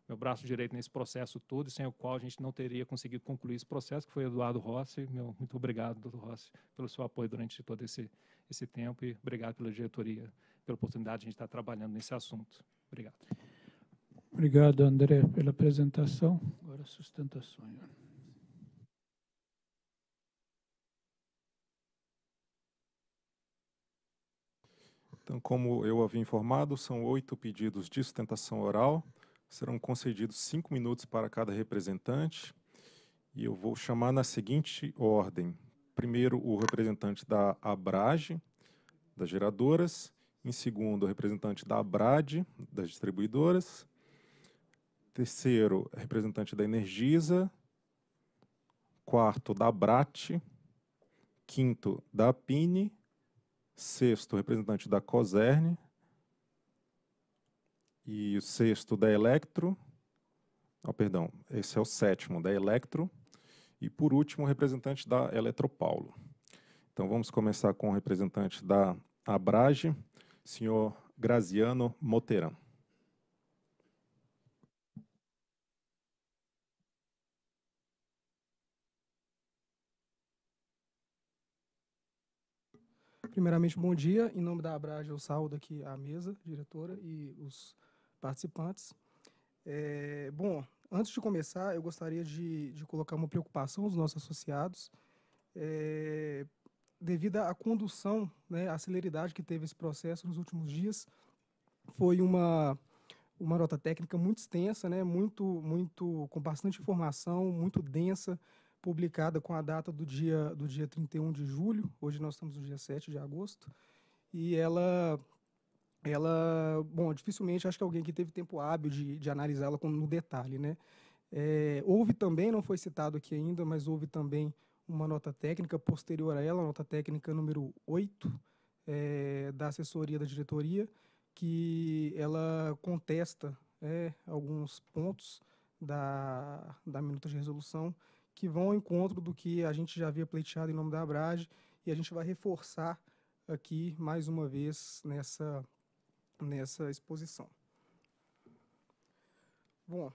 meu braço direito nesse processo todo, sem o qual a gente não teria conseguido concluir esse processo, que foi Eduardo Rossi. Meu, muito obrigado, doutor Rossi, pelo seu apoio durante todo esse, esse tempo e obrigado pela diretoria, pela oportunidade de a gente estar trabalhando nesse assunto. Obrigado. Obrigado, André, pela apresentação. Agora, sustentações. Então, como eu havia informado, são oito pedidos de sustentação oral. Serão concedidos cinco minutos para cada representante e eu vou chamar na seguinte ordem. Primeiro, o representante da Abrage, das geradoras. Em segundo, o representante da Abrade das distribuidoras. Terceiro, representante da Energisa. Quarto, da Brat. Quinto, da Pini. Sexto, representante da Coserne e o sexto da Electro. Oh, perdão, esse é o sétimo da Electro. E por último, o representante da Eletropaulo. Então vamos começar com o representante da Abrage, senhor Graziano Moteran. Primeiramente, bom dia. Em nome da Abrage, eu saúdo aqui a mesa, diretora, e os participantes. É, bom, antes de começar, eu gostaria de, de colocar uma preocupação dos nossos associados, é, devido à condução, né, à celeridade que teve esse processo nos últimos dias, foi uma uma nota técnica muito extensa, né, muito muito com bastante informação, muito densa, publicada com a data do dia do dia 31 de julho. Hoje nós estamos no dia 7 de agosto e ela ela, bom, dificilmente acho que alguém que teve tempo hábil de, de analisá-la no detalhe, né? É, houve também, não foi citado aqui ainda, mas houve também uma nota técnica posterior a ela, nota técnica número 8 é, da assessoria da diretoria, que ela contesta é, alguns pontos da, da minuta de resolução que vão ao encontro do que a gente já havia pleiteado em nome da Abrage e a gente vai reforçar aqui mais uma vez nessa nessa exposição. Bom,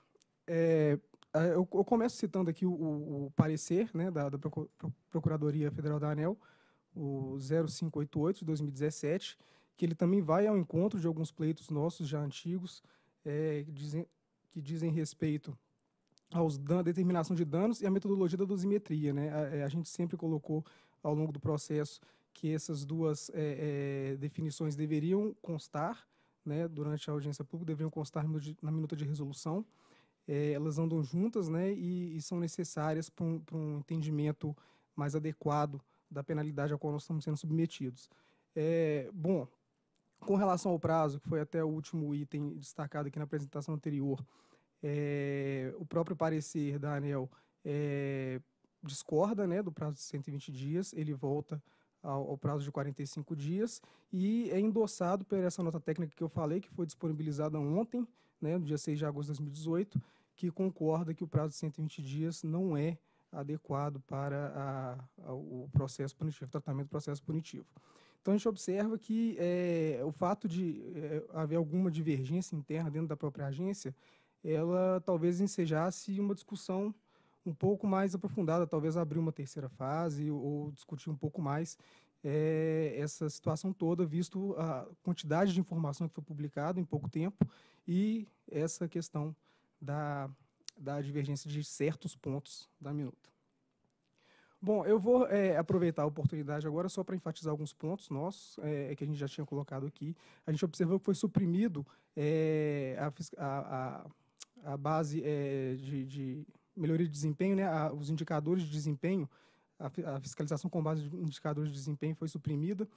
é, eu, eu, começo citando aqui o, o parecer né, da, da, Procuradoria Federal da ANEL, o 0588 de 2017, que ele também vai ao encontro de alguns pleitos nossos já antigos, é, que, dizem, que dizem respeito aos dan determinação de danos e a metodologia da dosimetria. Né? A, é, a, gente sempre colocou ao longo do processo que essas duas é, é definições deveriam constar né, durante a audiência pública deveriam constar na minuta de resolução. É, elas andam juntas né, e, e são necessárias para um, um, entendimento mais adequado da penalidade a qual nós estamos sendo submetidos. É, bom, com relação ao prazo, que foi até o último item destacado aqui na apresentação anterior, é, o próprio parecer da ANEL é, discorda né, do prazo de 120 dias, ele volta ao, ao, prazo de 45 dias e é endossado por essa nota técnica que eu falei, que foi disponibilizada ontem, né, no dia 6 de agosto de 2018, que concorda que o prazo de 120 dias não é adequado para a, a, o processo punitivo, o tratamento do processo punitivo. Então, a gente observa que é, o fato de é, haver alguma divergência interna dentro da própria agência, ela talvez ensejasse uma discussão um pouco mais aprofundada, talvez abrir uma terceira fase ou discutir um pouco mais é, essa situação toda, visto a quantidade de informação que foi publicada em pouco tempo e essa questão da, da divergência de certos pontos da minuta. Bom, eu vou é, aproveitar a oportunidade agora só para enfatizar alguns pontos nossos é, que a gente já tinha colocado aqui. A gente observou que foi suprimido a, a, a, base de, de melhoria de desempenho, né, a, os indicadores de desempenho, a, a, fiscalização com base em indicadores de desempenho foi suprimida,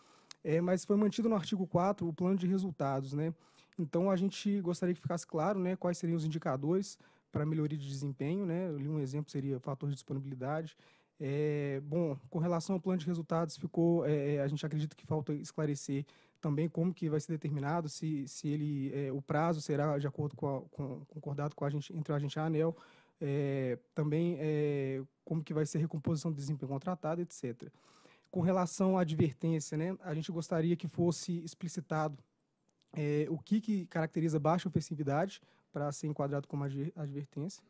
é, mas foi mantido no artigo 4 o plano de resultados. Né? Então, a gente gostaria que ficasse claro né, quais seriam os indicadores para melhoria de desempenho. Né? Um exemplo seria fator de disponibilidade, é, bom, com relação ao plano de resultados, ficou, é, é, a gente acredita que falta esclarecer também como que vai ser determinado, se, se ele, é, o prazo será de acordo com, a, com concordado com a gente, entre a gente e a ANEL, é, também é, como que vai ser a recomposição do desempenho contratado, etc. Com relação à advertência, né, a gente gostaria que fosse explicitado é, o que, que caracteriza baixa ofensividade para ser enquadrado como advertência.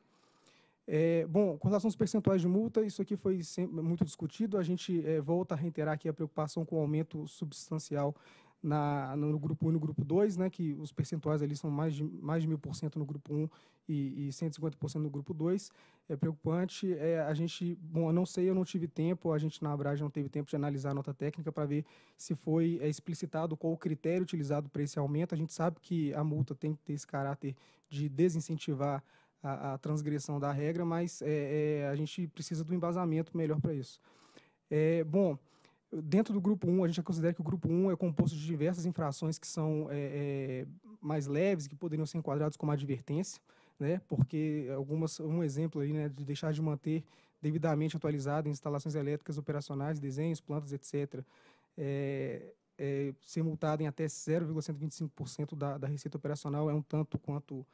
É, bom, com relação aos percentuais de multa, isso aqui foi muito discutido. A gente é, volta a reiterar aqui a preocupação com o aumento substancial na, no grupo 1 e no grupo 2, né, que os percentuais ali são mais de, mais de 1.000% no grupo 1 e, e 150% no grupo 2. É preocupante. É, a gente, bom, eu não sei, eu não tive tempo, a gente na Abrage não teve tempo de analisar a nota técnica para ver se foi é, explicitado qual o critério utilizado para esse aumento. A gente sabe que a multa tem que ter esse caráter de desincentivar a, a transgressão da regra, mas é, é a gente precisa do embasamento melhor para isso. É, bom, Dentro do grupo 1, a gente considera que o grupo 1 é composto de diversas infrações que são é, é, mais leves, que poderiam ser enquadradas como advertência, né? porque algumas, um exemplo aí, né, de deixar de manter devidamente atualizado instalações elétricas operacionais, desenhos, plantas, etc., é, é, ser multado em até 0,125% da, da receita operacional é um tanto quanto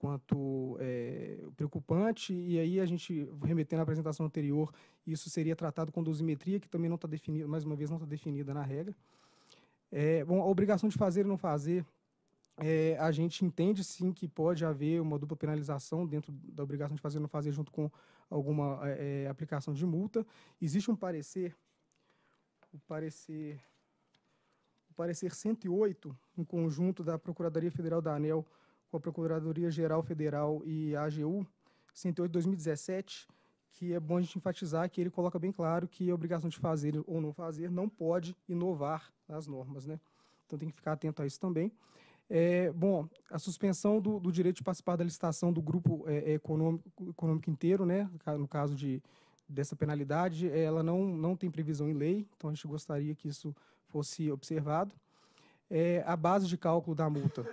quanto é, preocupante, e aí a gente, remetendo à apresentação anterior, isso seria tratado com dosimetria, que também não está definida, mais uma vez, não está definida na regra. É, bom, a obrigação de fazer e não fazer, é, a gente entende sim que pode haver uma dupla penalização dentro da obrigação de fazer e não fazer junto com alguma é, é, aplicação de multa. Existe um parecer, o parecer, o parecer 108, em conjunto da Procuradoria Federal da ANEL, com a Procuradoria Geral Federal e a AGU, 108 2017, que é bom a gente enfatizar que ele coloca bem claro que a obrigação de fazer ou não fazer não pode inovar as normas, né? Então tem que ficar atento a isso também. É, bom, a suspensão do, do, direito de participar da licitação do grupo é, é econômico, econômico inteiro, né? No caso de dessa penalidade, é, ela não, não tem previsão em lei, então a gente gostaria que isso fosse observado. É, a base de cálculo da multa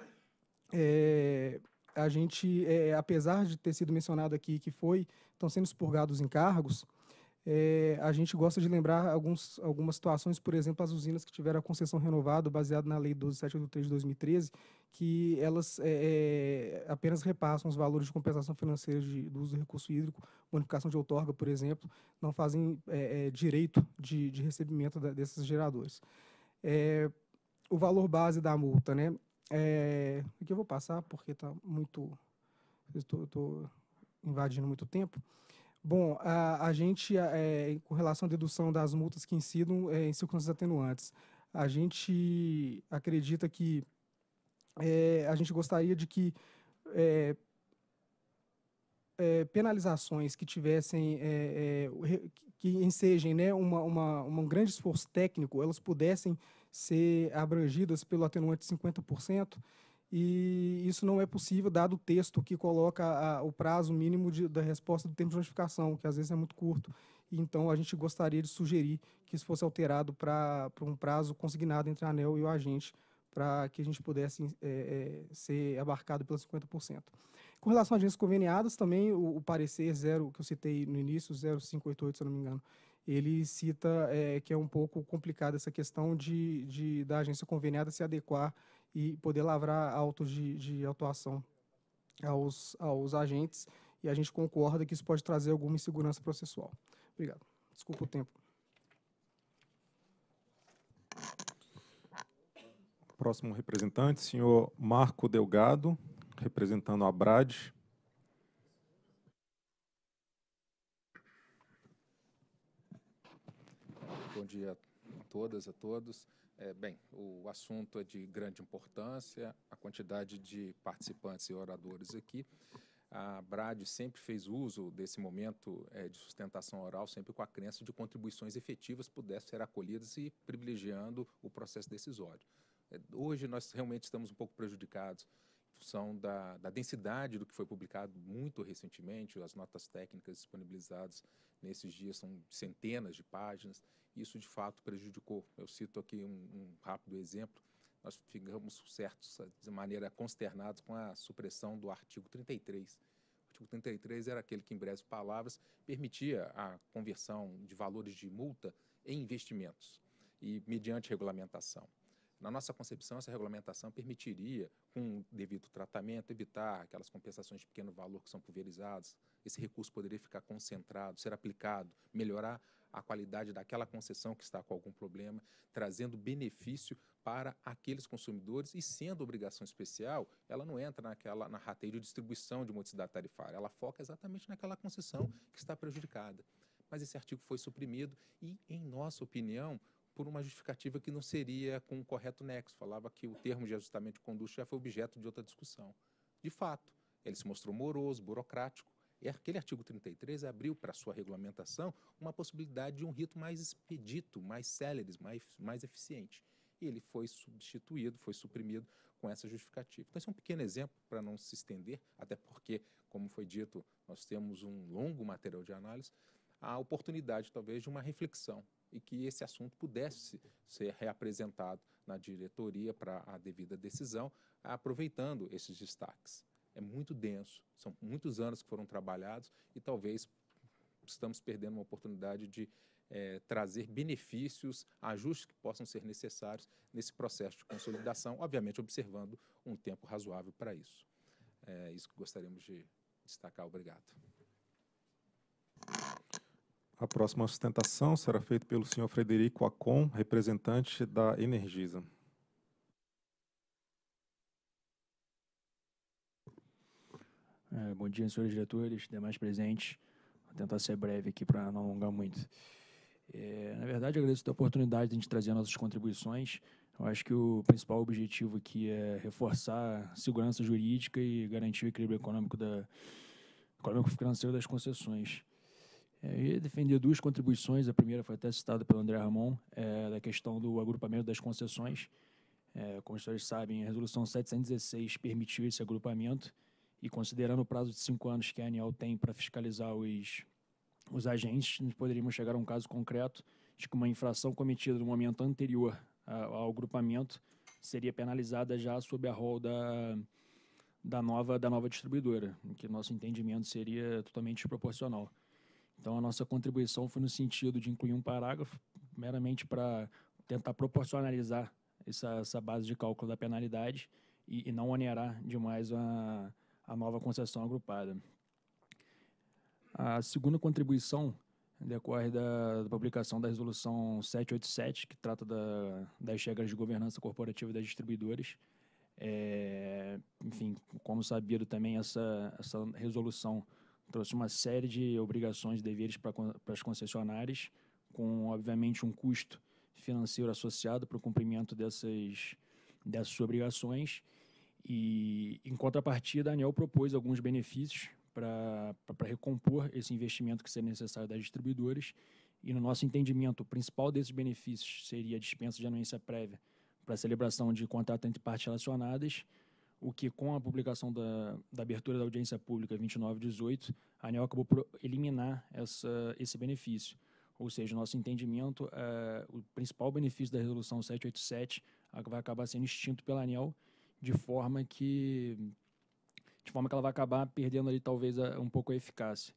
é, a gente, é, apesar de ter sido mencionado aqui que foi, estão sendo expurgados encargos, é, a gente gosta de lembrar alguns, algumas situações, por exemplo, as usinas que tiveram a concessão renovada, baseado na Lei 12783 de 2013, que elas é, é, apenas repassam os valores de compensação financeira de, do uso do recurso hídrico, bonificação de outorga, por exemplo, não fazem é, é direito de, de recebimento da, desses geradores. É, o valor base da multa, né? É, aqui eu vou passar porque está muito. Estou invadindo muito tempo. Bom, a, a gente, é, com relação à dedução das multas que incidam é, em circunstâncias atenuantes, a gente acredita que é, a gente gostaria de que é, é, penalizações que tivessem, é, é, que ensejem né, uma, uma, um grande esforço técnico, elas pudessem ser abrangidas pelo atenuante de 50%, e isso não é possível, dado o texto que coloca a, o prazo mínimo de, da resposta do tempo de notificação, que às vezes é muito curto. Então, a gente gostaria de sugerir que isso fosse alterado para um prazo consignado entre a ANEL e o agente, para que a gente pudesse ser abarcado pelos 50%. Com relação a agências conveniadas, também o, o parecer zero que eu citei no início, 0588, se eu não me engano, ele cita é, que é um pouco complicada essa questão de, de, da agência conveniada se adequar e poder lavrar autos de, de atuação aos, aos agentes, e a gente concorda que isso pode trazer alguma insegurança processual. Obrigado. Desculpa o tempo. Próximo representante, senhor Marco Delgado, representando a Brad. Bom dia a todas, e a todos. É, bem, o assunto é de grande importância, a quantidade de participantes e oradores aqui. A BRAD sempre fez uso desse momento é, de sustentação oral, sempre com a crença de contribuições efetivas pudessem ser acolhidas e privilegiando o processo decisório. É, hoje nós realmente estamos um pouco prejudicados função da, da, densidade do que foi publicado muito recentemente, as notas técnicas disponibilizadas nesses dias são centenas de páginas, isso de fato prejudicou. Eu cito aqui um, um rápido exemplo, nós ficamos certos de maneira consternados com a supressão do artigo 33. O artigo 33 era aquele que, em breves palavras, permitia a conversão de valores de multa em investimentos e mediante regulamentação. Na nossa concepção, essa regulamentação permitiria, com o devido tratamento, evitar aquelas compensações de pequeno valor que são pulverizadas. Esse recurso poderia ficar concentrado, ser aplicado, melhorar a qualidade daquela concessão que está com algum problema, trazendo benefício para aqueles consumidores e sendo obrigação especial, ela não entra naquela na rateia de distribuição de modicidade tarifária, ela foca exatamente naquela concessão que está prejudicada. Mas esse artigo foi suprimido e, em nossa opinião, por uma justificativa que não seria com o um correto nexo. Falava que o termo de ajustamento de conduta já foi objeto de outra discussão. De fato, ele se mostrou moroso, burocrático, e aquele artigo 33 abriu para sua regulamentação uma possibilidade de um rito mais expedito, mais célere, mais, mais eficiente. E ele foi substituído, foi suprimido com essa justificativa. Então, esse é um pequeno exemplo para não se estender, até porque, como foi dito, nós temos um longo material de análise, a oportunidade, talvez, de uma reflexão e que esse assunto pudesse ser reapresentado na diretoria para a devida decisão, aproveitando esses destaques. É muito denso, são muitos anos que foram trabalhados e talvez estamos perdendo uma oportunidade de é, trazer benefícios, ajustes que possam ser necessários nesse processo de consolidação, obviamente observando um tempo razoável para isso. É isso que gostaríamos de destacar. Obrigado. A próxima sustentação será feita pelo senhor Frederico Acon, representante da Energisa. É, bom dia, senhores diretores, demais presentes. Vou tentar ser breve aqui para não alongar muito. É, na verdade, agradeço a oportunidade de a gente trazer nossas contribuições. Eu acho que o principal objetivo aqui é reforçar a segurança jurídica e garantir o equilíbrio econômico da econômico financeiro das concessões. É, ia defender duas contribuições. A primeira foi até citada pelo André Ramon, é, da questão do agrupamento das concessões. É, como vocês sabem, a resolução 716 permitiu esse agrupamento e considerando o prazo de cinco anos que a ANEL tem para fiscalizar os, os agentes, nós poderíamos chegar a um caso concreto de que uma infração cometida no momento anterior ao, ao agrupamento seria penalizada já sob a rol da, da, nova, da nova distribuidora, que nosso entendimento seria totalmente desproporcional. Então, a nossa contribuição foi no sentido de incluir um parágrafo meramente para tentar proporcionalizar essa, essa, base de cálculo da penalidade e, e não onerar demais a, a nova concessão agrupada. A segunda contribuição decorre da, da, publicação da Resolução 787, que trata da, das regras de governança corporativa das distribuidoras. É, enfim, como sabido também, essa, essa resolução trouxe uma série de obrigações, deveres para as concessionárias, com, obviamente, um custo financeiro associado para o cumprimento dessas, dessas obrigações. E, em contrapartida, a ANEL propôs alguns benefícios para, para recompor esse investimento que seria necessário das distribuidoras. E, no nosso entendimento, o principal desses benefícios seria a dispensa de anuência prévia para celebração de contrato entre partes relacionadas, o que, com a publicação da, da abertura da audiência pública 2918, a ANEL acabou por eliminar essa, esse benefício. Ou seja, nosso entendimento, é, o principal benefício da resolução 787 vai acabar sendo extinto pela ANEL, de forma que de forma que ela vai acabar perdendo ali talvez a, um pouco a eficácia.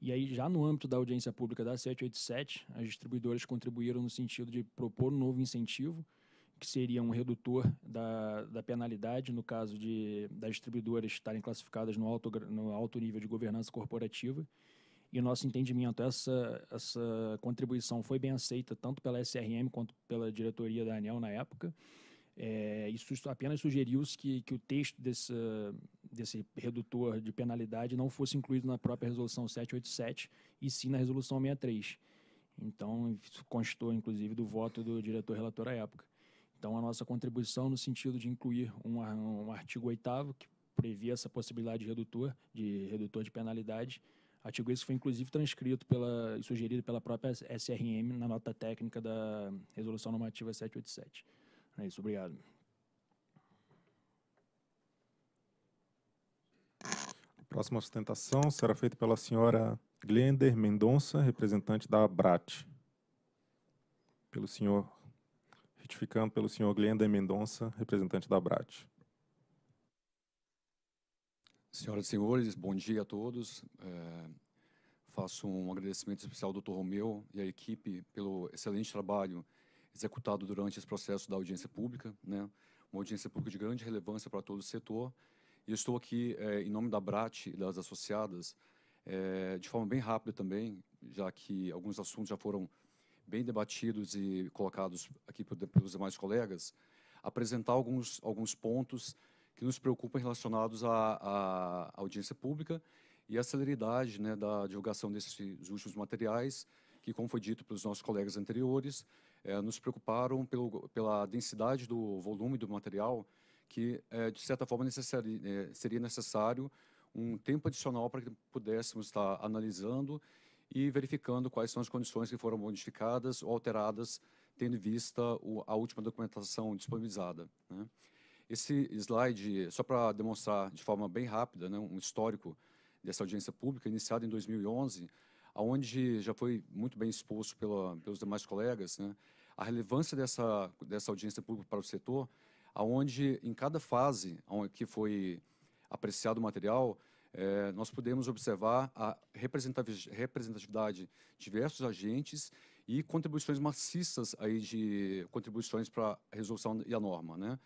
E aí, já no âmbito da audiência pública da 787, as distribuidoras contribuíram no sentido de propor um novo incentivo, que seria um redutor da, da penalidade no caso de das distribuidoras estarem classificadas no alto, no alto nível de governança corporativa. E nosso entendimento, essa, essa contribuição foi bem aceita tanto pela SRM quanto pela diretoria da ANEL na época. É, isso apenas sugeriu-se que, que o texto desse, desse redutor de penalidade não fosse incluído na própria resolução 787 e sim na resolução 63. Então, isso constou, inclusive, do voto do diretor relator à época. Então, a nossa contribuição no sentido de incluir um, um artigo 8 que previa essa possibilidade de redutor, de redutor de penalidade. Artigo esse foi inclusive transcrito pela, e sugerido pela própria SRM na nota técnica da Resolução Normativa 787. É isso, obrigado. A próxima sustentação será feita pela senhora Glender Mendonça, representante da BRAT. Pelo senhor retificando pelo senhor Glenda Mendonça, representante da BRAT. Senhoras e senhores, bom dia a todos. É, faço um agradecimento especial ao Dr. Romeu e à equipe pelo excelente trabalho executado durante esse processo da audiência pública, né? uma audiência pública de grande relevância para todo o setor. E estou aqui é, em nome da BRAT e das associadas, é, de forma bem rápida também, já que alguns assuntos já foram bem debatidos e colocados aqui pelos demais colegas, apresentar alguns, alguns pontos que nos preocupam relacionados à, à audiência pública e à celeridade né, da divulgação desses últimos materiais, que, como foi dito pelos nossos colegas anteriores, eh, nos preocuparam pelo, pela densidade do volume do material, que, eh, de certa forma, necessari, eh, seria necessário um tempo adicional para que pudéssemos estar analisando e verificando quais são as condições que foram modificadas ou alteradas, tendo em vista a última documentação disponibilizada. Né? Esse slide, só para demonstrar de forma bem rápida, né, um histórico dessa audiência pública, iniciada em 2011, aonde já foi muito bem exposto pela, pelos demais colegas, né, a relevância dessa, dessa audiência pública para o setor, aonde em cada fase que foi apreciado o material, é, nós podemos observar a representatividade de diversos agentes e contribuições maciças aí de contribuições para a resolução e a norma. Né?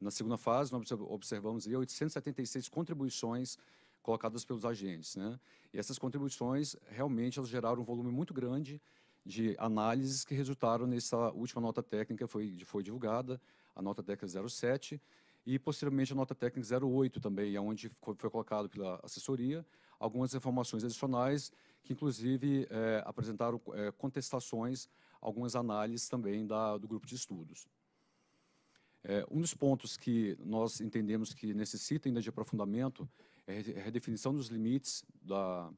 Na segunda fase, nós observamos aí 876 contribuições colocadas pelos agentes. Né? E essas contribuições, realmente, elas geraram um volume muito grande de análises que resultaram nessa última nota técnica que foi, foi divulgada, a nota técnica 07, e posteriormente a nota técnica 08 também, é onde foi colocado pela assessoria algumas informações adicionais que inclusive é, apresentaram é, contestações, algumas análises também da, do grupo de estudos. É, um dos pontos que nós entendemos que necessita ainda de aprofundamento é a é redefinição dos limites da,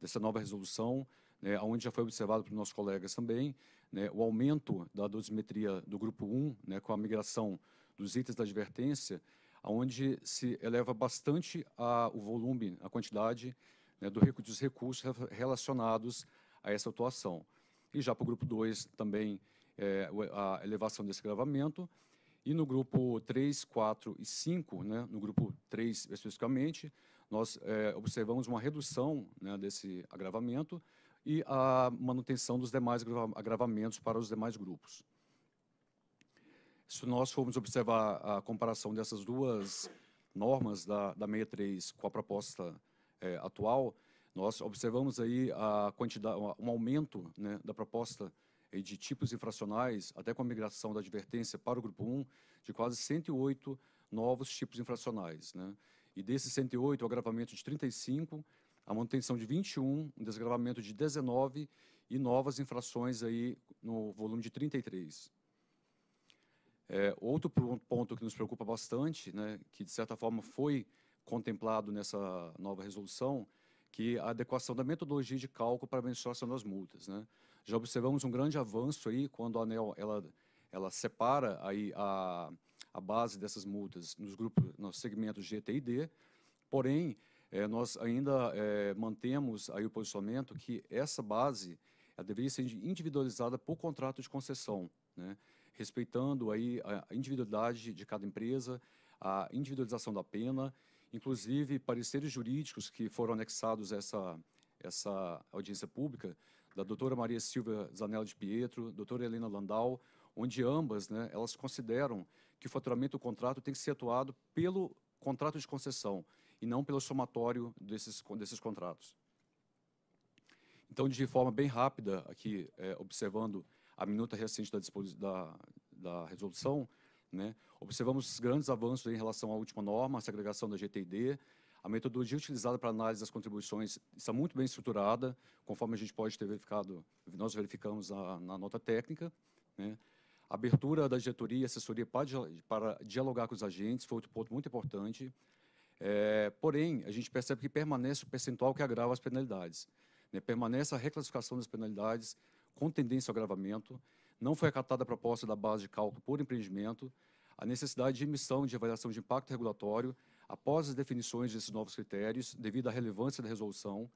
dessa nova resolução, né, onde já foi observado pelos nossos colegas também, né, o aumento da dosimetria do grupo 1, né, com a migração dos itens da advertência, onde se eleva bastante a, o volume, a quantidade né, do, dos recursos relacionados a essa atuação. E já para o grupo 2, também é, a elevação desse gravamento. E no grupo 3, 4 e 5, né, no grupo 3 especificamente, nós é, observamos uma redução né, desse agravamento e a manutenção dos demais agravamentos para os demais grupos. Se nós formos observar a comparação dessas duas normas da, da 63 com a proposta é, atual, nós observamos aí a quantidade, um aumento né, da proposta de tipos infracionais, até com a migração da advertência para o grupo 1, de quase 108 novos tipos infracionais. Né? E desses 108, o agravamento de 35, a manutenção de 21, um desagravamento de 19 e novas infrações aí no volume de 33. É, outro ponto que nos preocupa bastante, né, que de certa forma foi contemplado nessa nova resolução, que é a adequação da metodologia de cálculo para a mensuração das multas. Né? Já observamos um grande avanço aí quando a ANEL ela, ela separa aí a, a base dessas multas nos grupos, nos segmentos G, T e D, porém é, nós ainda é, mantemos aí o posicionamento que essa base ela deveria ser individualizada por contrato de concessão. Né? respeitando aí a individualidade de cada empresa, a individualização da pena, inclusive pareceres jurídicos que foram anexados a essa, essa audiência pública, da doutora Maria Silvia Zanella de Pietro, doutora Helena Landau, onde ambas né, elas consideram que o faturamento do contrato tem que ser atuado pelo contrato de concessão e não pelo somatório desses, desses contratos. Então, de forma bem rápida, aqui é, observando a minuta recente da, da, da resolução, né, observamos grandes avanços em relação à última norma, a segregação da GTD, a metodologia utilizada para análise das contribuições está muito bem estruturada, conforme a gente pode ter verificado, nós verificamos na, na nota técnica. Né? A abertura da diretoria e assessoria para, para, dialogar com os agentes foi outro ponto muito importante. É, porém, a gente percebe que permanece o percentual que agrava as penalidades. Né? Permanece a reclassificação das penalidades com tendência ao agravamento, não foi acatada a proposta da base de cálculo por empreendimento, a necessidade de emissão de avaliação de impacto regulatório após as definições desses novos critérios, devido à relevância da resolução,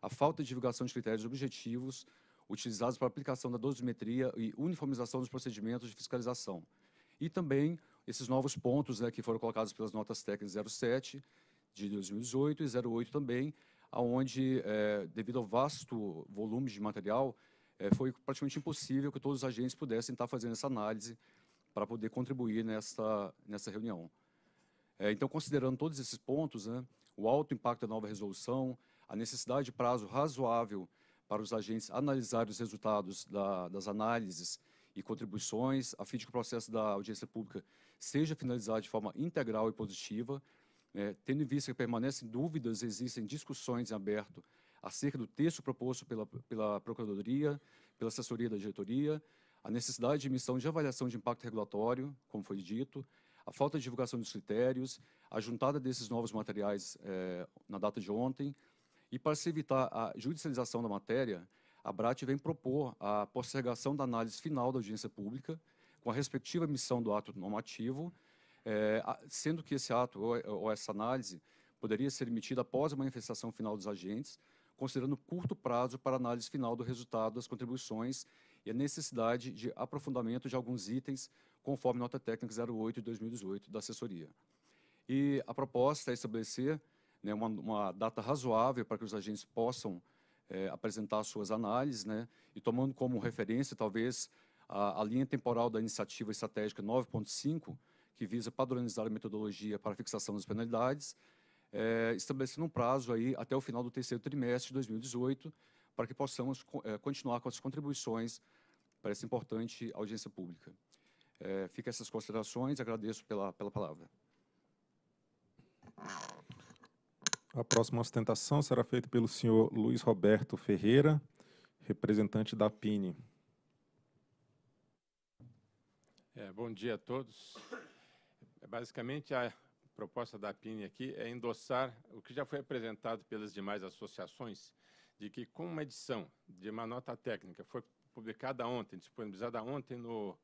a falta de divulgação de critérios objetivos utilizados para aplicação da dosimetria e uniformização dos procedimentos de fiscalização. E também esses novos pontos né, que foram colocados pelas notas técnicas 07 de 2018 e 08 também, aonde, é, devido ao vasto volume de material, é, foi praticamente impossível que todos os agentes pudessem estar fazendo essa análise para poder contribuir nessa, nessa reunião. É, então, considerando todos esses pontos, né, o alto impacto da nova resolução, a necessidade de prazo razoável para os agentes analisarem os resultados da, das análises e contribuições, a fim de que o processo da audiência pública seja finalizado de forma integral e positiva, é, tendo em vista que permanecem dúvidas, existem discussões em aberto acerca do texto proposto pela, pela Procuradoria, pela assessoria da diretoria, a necessidade de emissão de avaliação de impacto regulatório, como foi dito, a falta de divulgação dos critérios, a juntada desses novos materiais eh, na data de ontem, e para se evitar a judicialização da matéria, a BRAT vem propor a postergação da análise final da audiência pública, com a respectiva emissão do ato normativo, eh, sendo que esse ato ou, ou essa análise poderia ser emitida após a manifestação final dos agentes, considerando curto prazo para análise final do resultado das contribuições e a necessidade de aprofundamento de alguns itens, conforme nota técnica 08 de 2018 da assessoria. E a proposta é estabelecer né, uma, uma, data razoável para que os agentes possam é, apresentar suas análises, né, e tomando como referência, talvez, a, a linha temporal da iniciativa estratégica 9.5, que visa padronizar a metodologia para fixação das penalidades, é, estabelecendo um prazo aí até o final do terceiro trimestre de 2018 para que possamos é, continuar com as contribuições para essa importante audiência pública. É, fica essas considerações, agradeço pela, pela palavra. A próxima ostentação será feita pelo senhor Luiz Roberto Ferreira, representante da PINE. É, bom dia a todos. É, basicamente, a proposta da PINE aqui é endossar o que já foi apresentado pelas demais associações, de que com uma edição de uma nota técnica, foi publicada ontem, disponibilizada ontem no,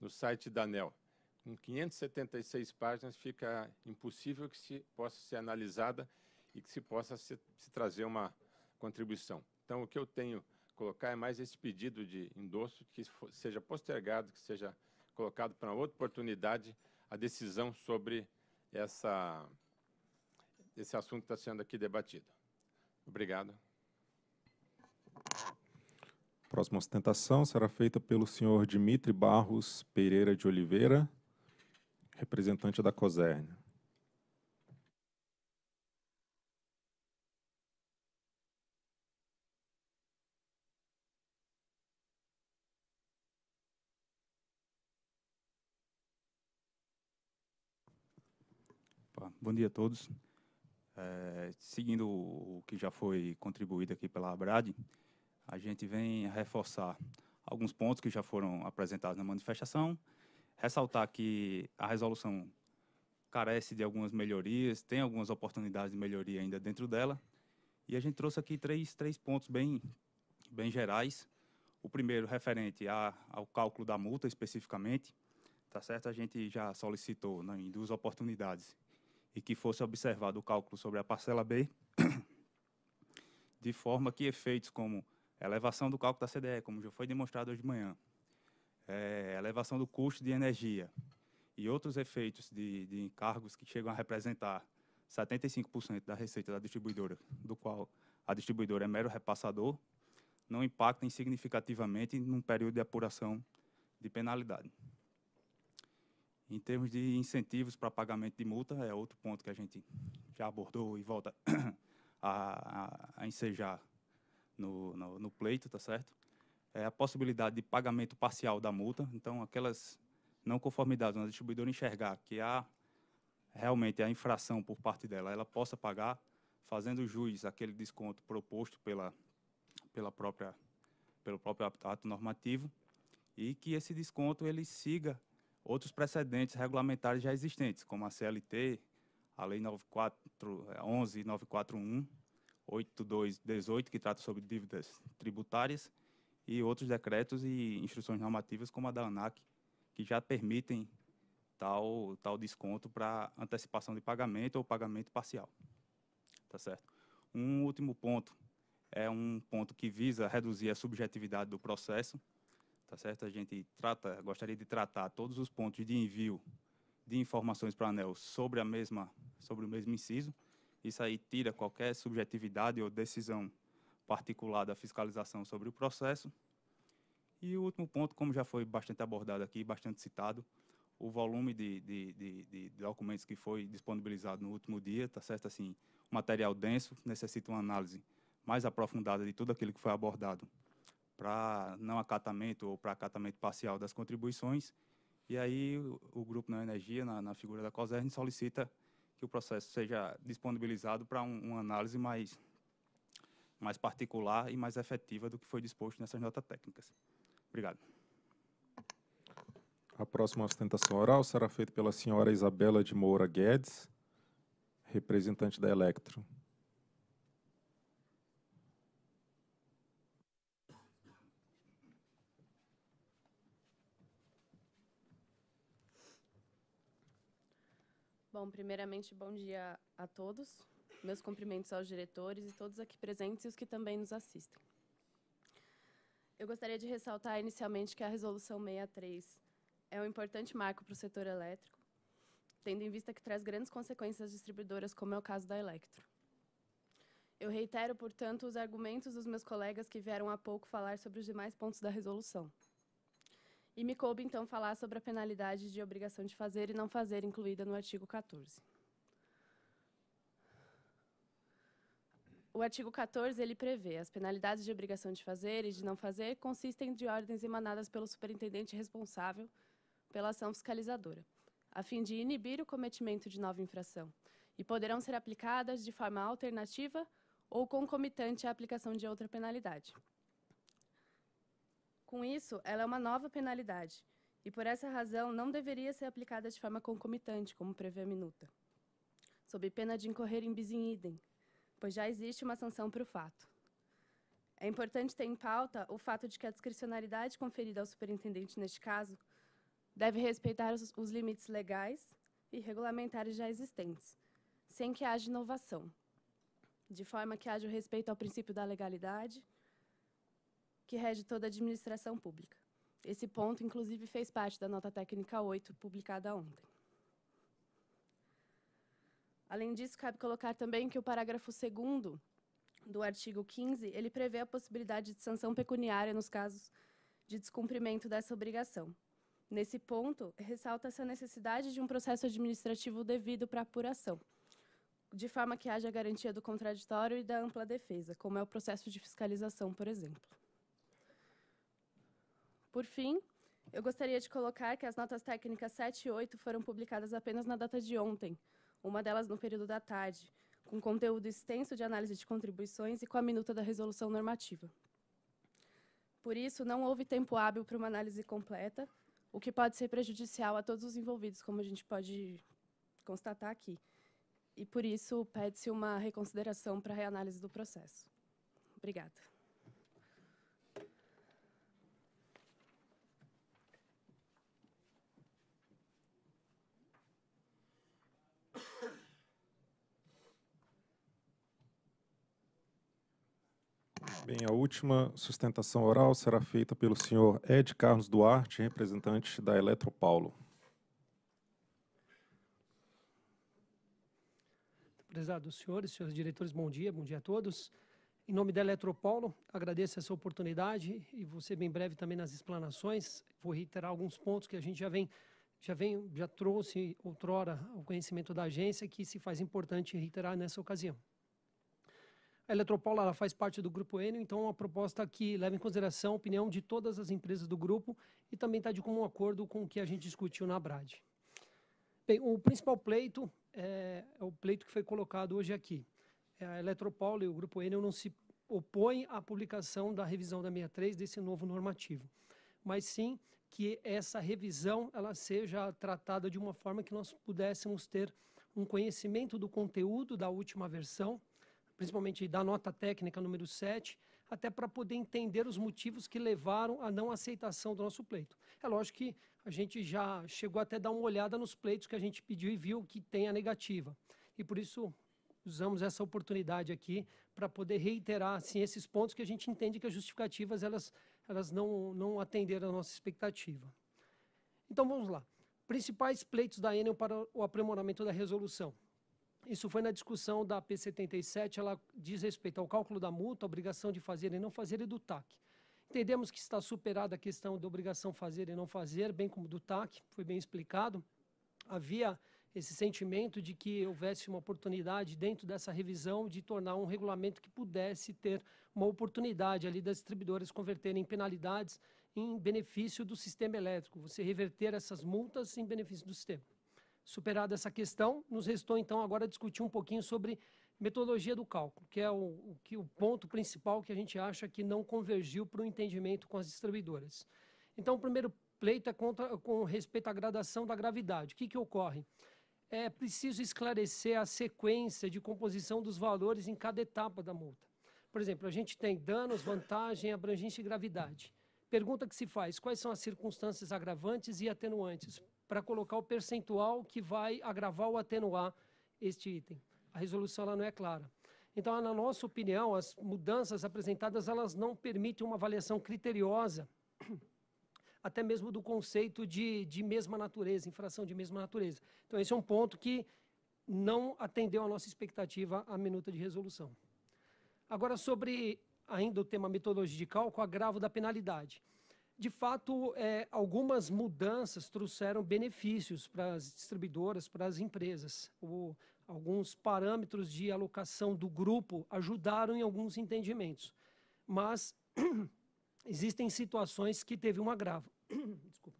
no site da ANEL, com 576 páginas, fica impossível que se possa ser analisada e que se possa se, se trazer uma contribuição. Então, o que eu tenho colocar é mais esse pedido de endosso, que seja postergado, que seja colocado para outra oportunidade a decisão sobre essa, esse assunto está sendo aqui debatido. Obrigado. Próxima ostentação será feita pelo senhor Dimitri Barros Pereira de Oliveira, representante da COSERN. Bom dia a todos. É, seguindo o que já foi contribuído aqui pela Abrad, a gente vem reforçar alguns pontos que já foram apresentados na manifestação, ressaltar que a resolução carece de algumas melhorias, tem algumas oportunidades de melhoria ainda dentro dela, e a gente trouxe aqui três, três pontos bem, bem gerais. O primeiro referente a, ao cálculo da multa especificamente, tá certo? A gente já solicitou né, em duas oportunidades e que fosse observado o cálculo sobre a parcela B, de forma que efeitos como elevação do cálculo da CDE, como já foi demonstrado hoje de manhã, é, elevação do custo de energia e outros efeitos de, de encargos que chegam a representar 75% da receita da distribuidora, do qual a distribuidora é mero repassador, não impactem significativamente num período de apuração de penalidade. Em termos de incentivos para pagamento de multa, é outro ponto que a gente já abordou e volta a, a, a ensejar no, no, no, pleito, tá certo? É a possibilidade de pagamento parcial da multa. Então, aquelas não conformidades, onde a distribuidora enxergar que há realmente a infração por parte dela, ela possa pagar, fazendo o juiz aquele desconto proposto pela, pela própria, pelo próprio ato normativo, e que esse desconto ele siga outros precedentes regulamentares já existentes, como a CLT, a Lei 11941 8218, é, que trata sobre dívidas tributárias, e outros decretos e instruções normativas, como a da ANAC, que já permitem tal, tal desconto para antecipação de pagamento ou pagamento parcial. Tá certo? Um último ponto é um ponto que visa reduzir a subjetividade do processo, tá certo? A gente trata, gostaria de tratar todos os pontos de envio de informações para a ANEL sobre a mesma, sobre o mesmo inciso. Isso aí tira qualquer subjetividade ou decisão particular da fiscalização sobre o processo. E o último ponto, como já foi bastante abordado aqui, bastante citado, o volume de, de, de, de documentos que foi disponibilizado no último dia, tá certo? Assim, material denso necessita uma análise mais aprofundada de tudo aquilo que foi abordado para não acatamento ou para acatamento parcial das contribuições. E aí o, o Grupo Não Energia, na, na figura da COSERN, solicita que o processo seja disponibilizado para um, uma análise mais, mais particular e mais efetiva do que foi disposto nessas notas técnicas. Obrigado. A próxima sustentação oral será feita pela senhora Isabela de Moura Guedes, representante da Electro. Bom, então, primeiramente, bom dia a todos. Meus cumprimentos aos diretores e todos aqui presentes e os que também nos assistem. Eu gostaria de ressaltar inicialmente que a Resolução 63 é um importante marco para o setor elétrico, tendo em vista que traz grandes consequências às distribuidoras, como é o caso da Electro. Eu reitero, portanto, os argumentos dos meus colegas que vieram há pouco falar sobre os demais pontos da resolução. E me coube, então, falar sobre a penalidade de obrigação de fazer e não fazer, incluída no artigo 14. O artigo 14 ele prevê as penalidades de obrigação de fazer e de não fazer consistem de ordens emanadas pelo superintendente responsável pela ação fiscalizadora, a fim de inibir o cometimento de nova infração, e poderão ser aplicadas de forma alternativa ou concomitante à aplicação de outra penalidade. Com isso, ela é uma nova penalidade e, por essa razão, não deveria ser aplicada de forma concomitante, como prevê a minuta, sob pena de incorrer em bis in idem, pois já existe uma sanção para o fato. É importante ter em pauta o fato de que a discricionalidade conferida ao superintendente neste caso deve respeitar os, os limites legais e regulamentares já existentes, sem que haja inovação, de forma que haja o respeito ao princípio da legalidade que rege toda a administração pública. Esse ponto, inclusive, fez parte da nota técnica 8, publicada ontem. Além disso, cabe colocar também que o parágrafo 2 do artigo 15, ele prevê a possibilidade de sanção pecuniária nos casos de descumprimento dessa obrigação. Nesse ponto, ressalta se a necessidade de um processo administrativo devido para apuração, de forma que haja garantia do contraditório e da ampla defesa, como é o processo de fiscalização, por exemplo. Por fim, eu gostaria de colocar que as notas técnicas 7 e 8 foram publicadas apenas na data de ontem, uma delas no período da tarde, com conteúdo extenso de análise de contribuições e com a minuta da resolução normativa. Por isso, não houve tempo hábil para uma análise completa, o que pode ser prejudicial a todos os envolvidos, como a gente pode constatar aqui. E, por isso, pede-se uma reconsideração para a reanálise do processo. Obrigada. Bem, a última sustentação oral será feita pelo senhor Ed Carlos Duarte, representante da Eletropaulo. Prezados senhores, senhores diretores, bom dia, bom dia a todos. Em nome da Eletropaulo, agradeço essa oportunidade e você bem breve também nas explanações. Vou reiterar alguns pontos que a gente já vem já vem já trouxe outrora o conhecimento da agência que se faz importante reiterar nessa ocasião. A Eletropaula ela faz parte do Grupo Enio, então é uma proposta que leva em consideração a opinião de todas as empresas do grupo e também está de comum acordo com o que a gente discutiu na Brad. Bem, o principal pleito é, é o pleito que foi colocado hoje aqui. É, a Eletropaula e o Grupo Enio não se opõem à publicação da revisão da 63 desse novo normativo mas sim que essa revisão ela seja tratada de uma forma que nós pudéssemos ter um conhecimento do conteúdo da última versão principalmente da nota técnica número 7, até para poder entender os motivos que levaram à não aceitação do nosso pleito. É lógico que a gente já chegou até a dar uma olhada nos pleitos que a gente pediu e viu que tem a negativa. E por isso usamos essa oportunidade aqui para poder reiterar assim, esses pontos que a gente entende que as justificativas elas, elas não, não atenderam a nossa expectativa. Então vamos lá. Principais pleitos da Enel para o aprimoramento da resolução. Isso foi na discussão da P77, ela diz respeito ao cálculo da multa, obrigação de fazer e não fazer e do TAC. Entendemos que está superada a questão da obrigação fazer e não fazer, bem como do TAC, foi bem explicado. Havia esse sentimento de que houvesse uma oportunidade dentro dessa revisão de tornar um regulamento que pudesse ter uma oportunidade ali das distribuidoras converterem penalidades em benefício do sistema elétrico, você reverter essas multas em benefício do sistema superada essa questão, nos restou então agora discutir um pouquinho sobre metodologia do cálculo, que é o, o, que, o ponto principal que a gente acha que não convergiu para o entendimento com as distribuidoras. Então, o primeiro pleito é contra, com respeito à gradação da gravidade. O que, que ocorre? É preciso esclarecer a sequência de composição dos valores em cada etapa da multa. Por exemplo, a gente tem danos, vantagem, abrangência e gravidade. Pergunta que se faz: quais são as circunstâncias agravantes e atenuantes para colocar o percentual que vai agravar ou atenuar este item. A resolução ela não é clara. Então, na nossa opinião, as mudanças apresentadas elas não permitem uma avaliação criteriosa, até mesmo do conceito de, de mesma natureza, infração de mesma natureza. Então, esse é um ponto que não atendeu à nossa expectativa a minuta de resolução. Agora, sobre ainda o tema metodologia de cálculo, agravo da penalidade de fato, é, algumas mudanças trouxeram benefícios para as distribuidoras, para as empresas. O, alguns parâmetros de alocação do grupo ajudaram em alguns entendimentos, mas existem situações que teve um agravo. Desculpa.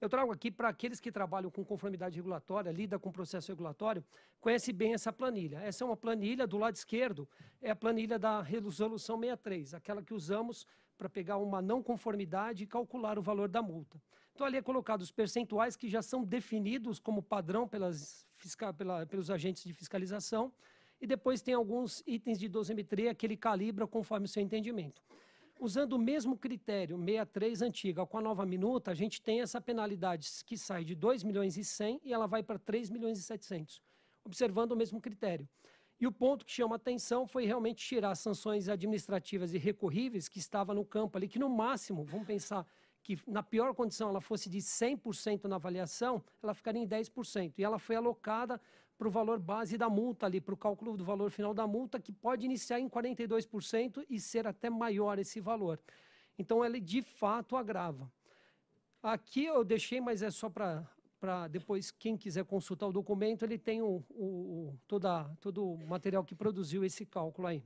Eu trago aqui para aqueles que trabalham com conformidade regulatória, lida com processo regulatório, conhece bem essa planilha. Essa é uma planilha do lado esquerdo, é a planilha da resolução 63, aquela que usamos para pegar uma não conformidade e calcular o valor da multa. Então, ali é colocado os percentuais que já são definidos como padrão pelas, fisca, pela, pelos agentes de fiscalização, e depois tem alguns itens de dosimetria que ele calibra conforme o seu entendimento. Usando o mesmo critério 63 antiga com a nova minuta, a gente tem essa penalidade que sai de 2 milhões e 100 e ela vai para 3 milhões e 700, observando o mesmo critério. E o ponto que chama atenção foi realmente tirar sanções administrativas e recorríveis que estava no campo ali, que no máximo, vamos pensar que na pior condição ela fosse de 100% na avaliação, ela ficaria em 10%. E ela foi alocada para o valor base da multa ali, para o cálculo do valor final da multa, que pode iniciar em 42% e ser até maior esse valor. Então, ela de fato agrava. Aqui eu deixei, mas é só para para depois quem quiser consultar o documento, ele tem o, o, toda, todo o material que produziu esse cálculo aí.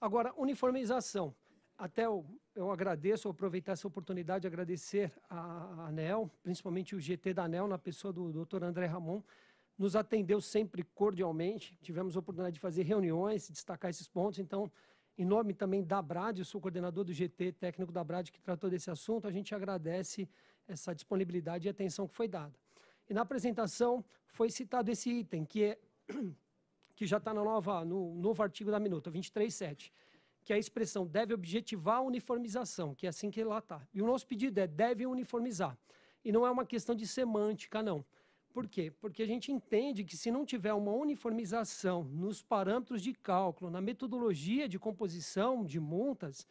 Agora, uniformização. Até eu, eu agradeço, eu aproveitar essa oportunidade, de agradecer a ANEL, principalmente o GT da ANEL, na pessoa do doutor André Ramon, nos atendeu sempre cordialmente, tivemos a oportunidade de fazer reuniões, destacar esses pontos, então, em nome também da BRAD, eu sou coordenador do GT, técnico da BRAD, que tratou desse assunto, a gente agradece essa disponibilidade e atenção que foi dada. E na apresentação foi citado esse item, que, é, que já está no, no novo artigo da minuta, 23.7, que é a expressão deve objetivar a uniformização, que é assim que lá está. E o nosso pedido é deve uniformizar. E não é uma questão de semântica, não. Por quê? Porque a gente entende que se não tiver uma uniformização nos parâmetros de cálculo, na metodologia de composição de multas,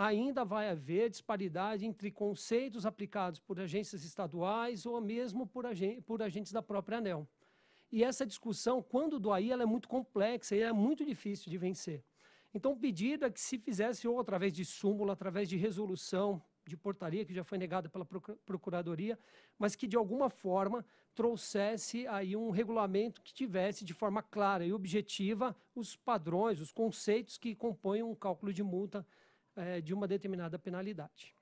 ainda vai haver disparidade entre conceitos aplicados por agências estaduais ou mesmo por, agen por agentes da própria ANEL. E essa discussão, quando do ela é muito complexa e é muito difícil de vencer. Então, pedido é que se fizesse ou através de súmula, através de resolução, de portaria, que já foi negada pela Procuradoria, mas que de alguma forma trouxesse aí um regulamento que tivesse de forma clara e objetiva os padrões, os conceitos que compõem um cálculo de multa é, de uma determinada penalidade.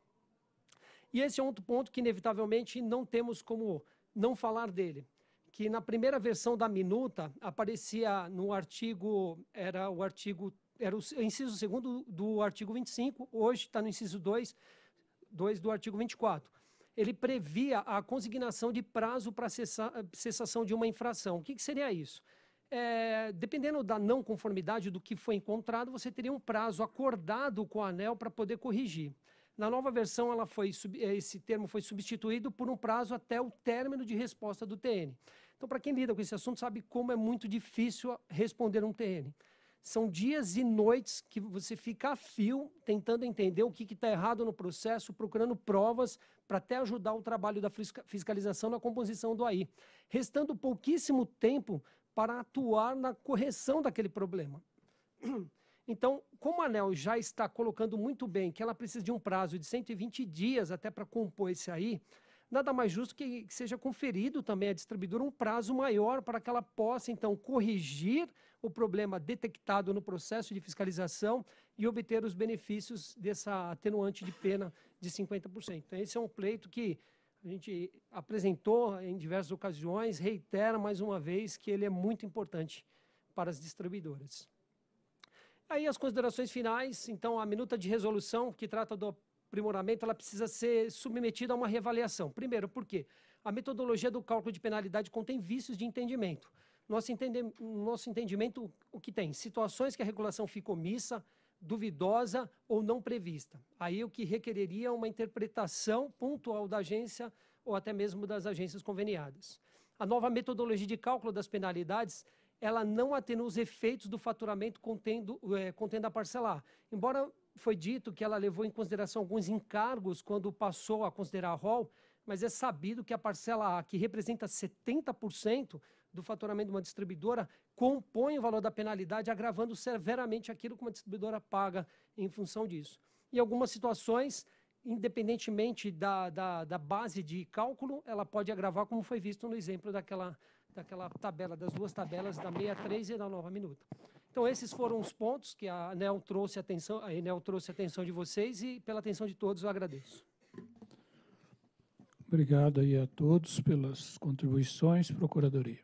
E esse é outro ponto que, inevitavelmente, não temos como não falar dele, que na primeira versão da minuta aparecia no artigo, era o artigo, era o é inciso segundo do artigo 25, hoje está no inciso 2, 2 do artigo 24. Ele previa a consignação de prazo para cessa, cessação de uma infração. O que, que seria isso? é, dependendo da não conformidade do que foi encontrado, você teria um prazo acordado com o ANEL para poder corrigir. Na nova versão, ela foi, é, esse termo foi substituído por um prazo até o término de resposta do TN. Então, para quem lida com esse assunto, sabe como é muito difícil responder um TN. São dias e noites que você fica a fio tentando entender o que está errado no processo, procurando provas para até ajudar o trabalho da fiscalização na composição do AI. Restando pouquíssimo tempo para atuar na correção daquele problema. Então, como a ANEL já está colocando muito bem que ela precisa de um prazo de 120 dias até para compor esse aí, nada mais justo que seja conferido também à distribuidora um prazo maior para que ela possa, então, corrigir o problema detectado no processo de fiscalização e obter os benefícios dessa atenuante de pena de 50%. Então, esse é um pleito que a gente apresentou em diversas ocasiões, reitera mais uma vez que ele é muito importante para as distribuidoras. Aí as considerações finais, então a minuta de resolução que trata do aprimoramento, ela precisa ser submetida a uma reavaliação. Primeiro, porque a metodologia do cálculo de penalidade contém vícios de entendimento. Nosso, entende, nosso entendimento, o que tem? Situações que a regulação fica omissa, duvidosa ou não prevista. Aí o que requereria uma interpretação pontual da agência ou até mesmo das agências conveniadas. A nova metodologia de cálculo das penalidades ela não atenua os efeitos do faturamento contendo, é, contendo a parcelar. Embora foi dito que ela levou em consideração alguns encargos quando passou a considerar a ROL, mas é sabido que a parcela A, que representa 70%, do faturamento de uma distribuidora compõe o valor da penalidade, agravando severamente aquilo que uma distribuidora paga em função disso. Em algumas situações, independentemente da, da, da base de cálculo, ela pode agravar, como foi visto no exemplo daquela, daquela tabela, das duas tabelas, da 63 e da nova minuta. Então, esses foram os pontos que a ANEL trouxe atenção, a ANEL trouxe atenção de vocês e pela atenção de todos eu agradeço. Obrigado aí a todos pelas contribuições, Procuradoria.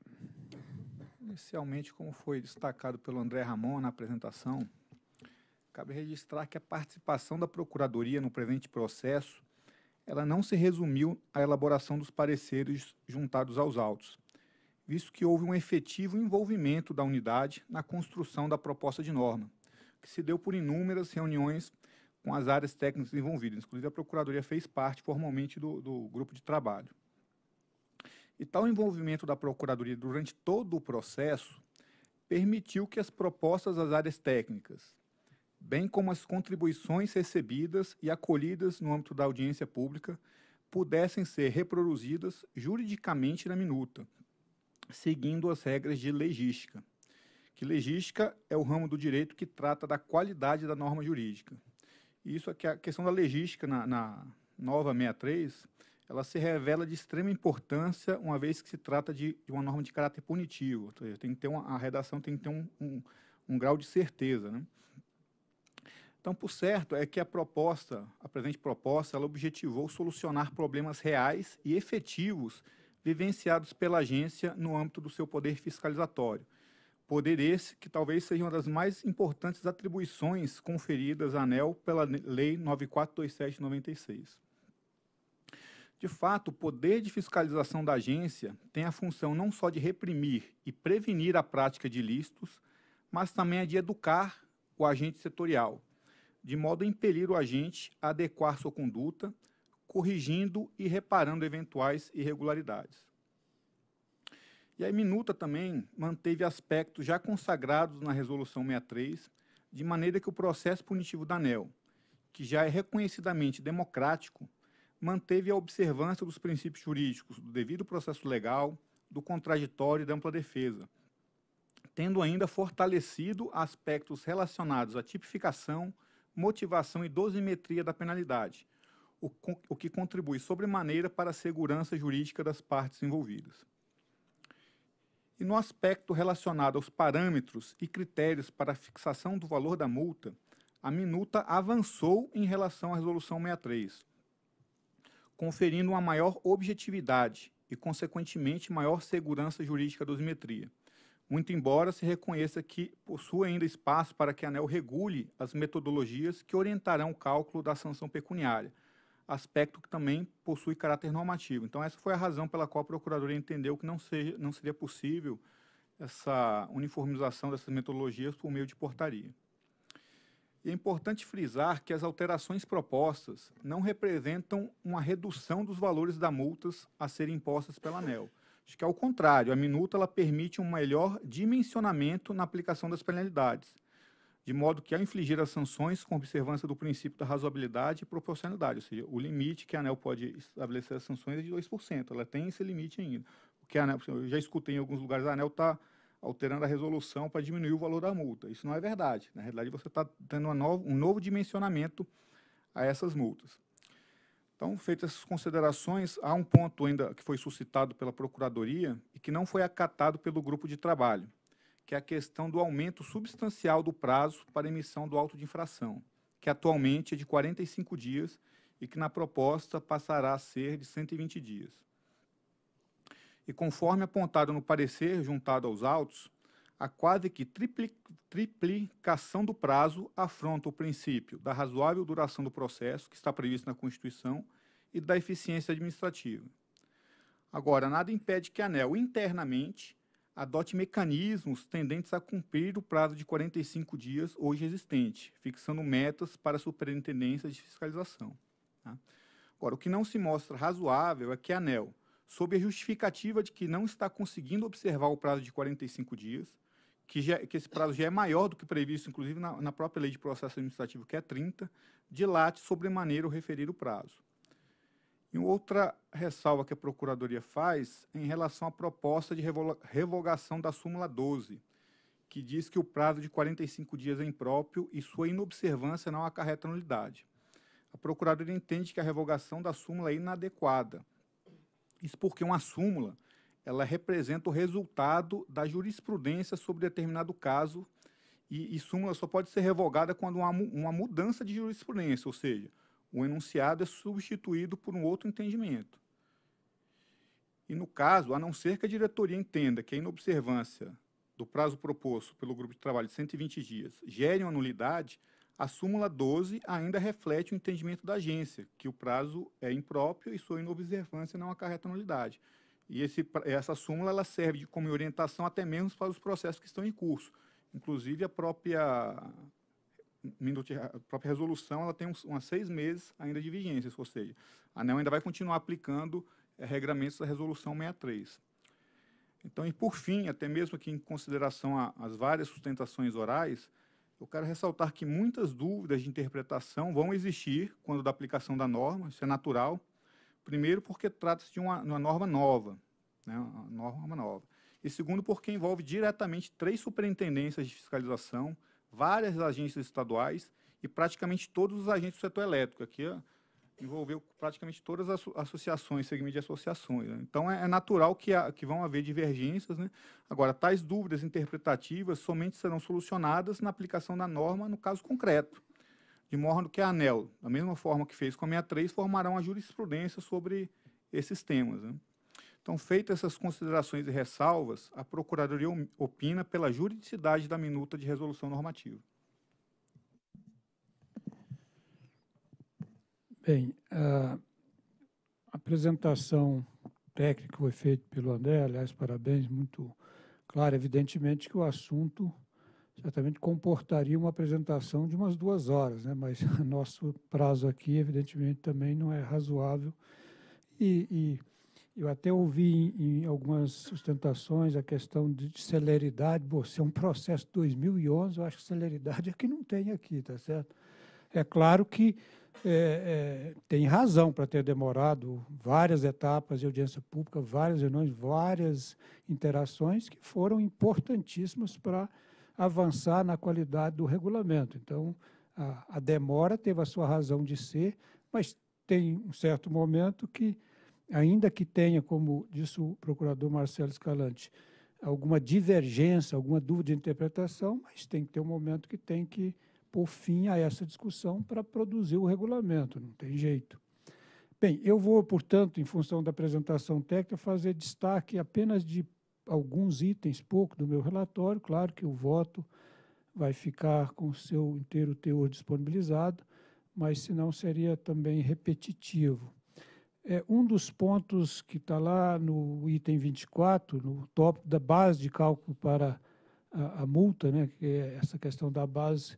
Inicialmente, como foi destacado pelo André Ramon na apresentação, cabe registrar que a participação da Procuradoria no presente processo ela não se resumiu à elaboração dos pareceres juntados aos autos, visto que houve um efetivo envolvimento da unidade na construção da proposta de norma, que se deu por inúmeras reuniões com as áreas técnicas envolvidas. Inclusive, a Procuradoria fez parte formalmente do, do grupo de trabalho. E tal envolvimento da Procuradoria durante todo o processo permitiu que as propostas das áreas técnicas, bem como as contribuições recebidas e acolhidas no âmbito da audiência pública, pudessem ser reproduzidas juridicamente na minuta, seguindo as regras de legística. Que legística é o ramo do direito que trata da qualidade da norma jurídica. Isso é a questão da legística na, na nova 63 ela se revela de extrema importância, uma vez que se trata de, de uma norma de caráter punitivo. Seja, tem que ter uma, a redação tem que ter um, um, um grau de certeza. Né? Então, por certo, é que a proposta, a presente proposta, ela objetivou solucionar problemas reais e efetivos vivenciados pela agência no âmbito do seu poder fiscalizatório. Poder esse que talvez seja uma das mais importantes atribuições conferidas à ANEL pela Lei 942796. De fato, o poder de fiscalização da agência tem a função não só de reprimir e prevenir a prática de ilícitos, mas também a é de educar o agente setorial, de modo a impelir o agente a adequar sua conduta, corrigindo e reparando eventuais irregularidades. E a minuta também manteve aspectos já consagrados na Resolução 63, de maneira que o processo punitivo da ANEL, que já é reconhecidamente democrático, manteve a observância dos princípios jurídicos do devido processo legal, do contraditório e da ampla defesa, tendo ainda fortalecido aspectos relacionados à tipificação, motivação e dosimetria da penalidade, o, o que contribui sobremaneira para a segurança jurídica das partes envolvidas. E no aspecto relacionado aos parâmetros e critérios para a fixação do valor da multa, a minuta avançou em relação à Resolução 63, conferindo uma maior objetividade e, consequentemente, maior segurança jurídica da dosimetria. Muito embora se reconheça que possui ainda espaço para que a ANEL regule as metodologias que orientarão o cálculo da sanção pecuniária, aspecto que também possui caráter normativo. Então, essa foi a razão pela qual a Procuradoria entendeu que não, seja, não seria possível essa uniformização dessas metodologias por meio de portaria. É importante frisar que as alterações propostas não representam uma redução dos valores das multas a serem impostas pela ANEL. Acho que, ao contrário, a minuta ela permite um melhor dimensionamento na aplicação das penalidades, de modo que, ao infligir as sanções com observância do princípio da razoabilidade e proporcionalidade, ou seja, o limite que a ANEL pode estabelecer as sanções é de 2%, ela tem esse limite ainda. O que a ANEL, eu já escutei em alguns lugares, a ANEL está alterando a resolução para diminuir o valor da multa. Isso não é verdade. Na realidade, você está dando um novo dimensionamento a essas multas. Então, feitas essas considerações, há um ponto ainda que foi suscitado pela Procuradoria e que não foi acatado pelo grupo de trabalho, que é a questão do aumento substancial do prazo para emissão do auto de infração, que atualmente é de 45 dias e que na proposta passará a ser de 120 dias e, conforme apontado no parecer juntado aos autos, a quase que triplicação do prazo afronta o princípio da razoável duração do processo, que está previsto na Constituição, e da eficiência administrativa. Agora, nada impede que a ANEL, internamente, adote mecanismos tendentes a cumprir o prazo de 45 dias hoje existente, fixando metas para a superintendência de fiscalização. Tá? Agora, o que não se mostra razoável é que a ANEL, sob a justificativa de que não está conseguindo observar o prazo de 45 dias, que, já, que esse prazo já é maior do que previsto, inclusive na, na própria lei de processo administrativo, que é 30, dilate sobremaneira o referir o prazo. E outra ressalva que a Procuradoria faz em relação à proposta de revogação da súmula 12, que diz que o prazo de 45 dias é impróprio e sua inobservância não acarreta nulidade. A Procuradoria entende que a revogação da súmula é inadequada, isso porque uma súmula ela representa o resultado da jurisprudência sobre determinado caso e, e súmula só pode ser revogada quando há uma, uma mudança de jurisprudência, ou seja, o enunciado é substituído por um outro entendimento. E no caso, a não ser que a diretoria entenda que a inobservância do prazo proposto pelo grupo de trabalho de 120 dias gere uma nulidade, a súmula 12 ainda reflete o entendimento da agência, que o prazo é impróprio e sua inobservância não acarreta nulidade. E esse, essa súmula ela serve como orientação até mesmo para os processos que estão em curso. Inclusive, a própria, a própria resolução ela tem uns, umas seis meses ainda de vigência, ou seja, a ANEL ainda vai continuar aplicando é, regramentos da resolução 63. Então, e por fim, até mesmo aqui em consideração às várias sustentações orais, eu quero ressaltar que muitas dúvidas de interpretação vão existir quando da aplicação da norma, isso é natural. Primeiro, porque trata-se de uma, uma, norma nova, né, uma norma nova. E segundo, porque envolve diretamente três superintendências de fiscalização, várias agências estaduais e praticamente todos os agentes do setor elétrico. Aqui envolveu praticamente todas as associações, segmento de associações. Né? Então, é, é, natural que, a, que vão haver divergências. Né? Agora, tais dúvidas interpretativas somente serão solucionadas na aplicação da norma no caso concreto. De modo que a ANEL, da mesma forma que fez com a 63, formarão a jurisprudência sobre esses temas. Né? Então, feitas essas considerações e ressalvas, a Procuradoria opina pela juridicidade da minuta de resolução normativa. Bem, a apresentação técnica foi feita pelo André, aliás, parabéns, muito claro. Evidentemente que o assunto certamente comportaria uma apresentação de umas duas horas, né? mas nosso prazo aqui, evidentemente, também não é razoável. E, e eu até ouvi em, algumas sustentações a questão de, de celeridade. Bom, se é um processo 2011, eu acho que celeridade é que não tem aqui, tá certo? É claro que é, é, tem razão para ter demorado várias etapas de audiência pública, várias reuniões, várias interações que foram importantíssimas para avançar na qualidade do regulamento. Então, a, a, demora teve a sua razão de ser, mas tem um certo momento que, ainda que tenha, como disse o procurador Marcelo Escalante, alguma divergência, alguma dúvida de interpretação, mas tem que ter um momento que tem que pôr fim a essa discussão para produzir o regulamento, não tem jeito. Bem, eu vou, portanto, em função da apresentação técnica, fazer destaque apenas de alguns itens, pouco, do meu relatório. Claro que o voto vai ficar com o seu inteiro teor disponibilizado, mas senão seria também repetitivo. É, um dos pontos que está lá no item 24, no tópico da base de cálculo para a, a multa, né, que é essa questão da base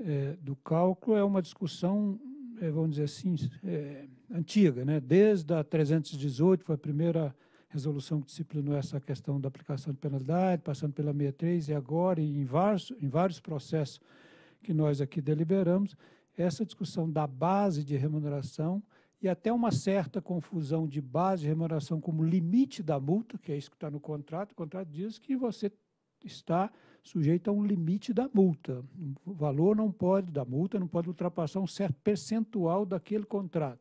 é, do cálculo é uma discussão, é, vamos dizer assim, é, antiga, né? desde a 318, foi a primeira resolução que disciplinou essa questão da aplicação de penalidade, passando pela 63 e agora em vários, em vários processos que nós aqui deliberamos, essa discussão da base de remuneração e até uma certa confusão de base de remuneração como limite da multa, que é isso que está no contrato. O contrato diz que você está sujeito a um limite da multa. O valor não pode, da multa, não pode ultrapassar um certo percentual daquele contrato.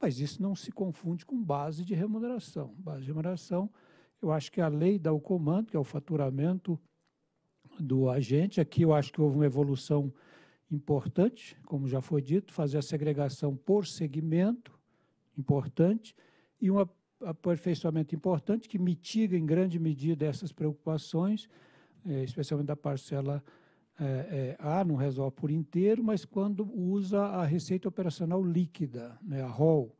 Mas isso não se confunde com base de remuneração. Base de remuneração, eu acho que a lei dá o comando, que é o faturamento do agente. Aqui eu acho que houve uma evolução importante, como já foi dito, fazer a segregação por segmento, importante, e um aperfeiçoamento importante que mitiga em grande medida essas preocupações é, especialmente da parcela é, é, A, não resolve por inteiro, mas quando usa a receita operacional líquida, né, a ROL,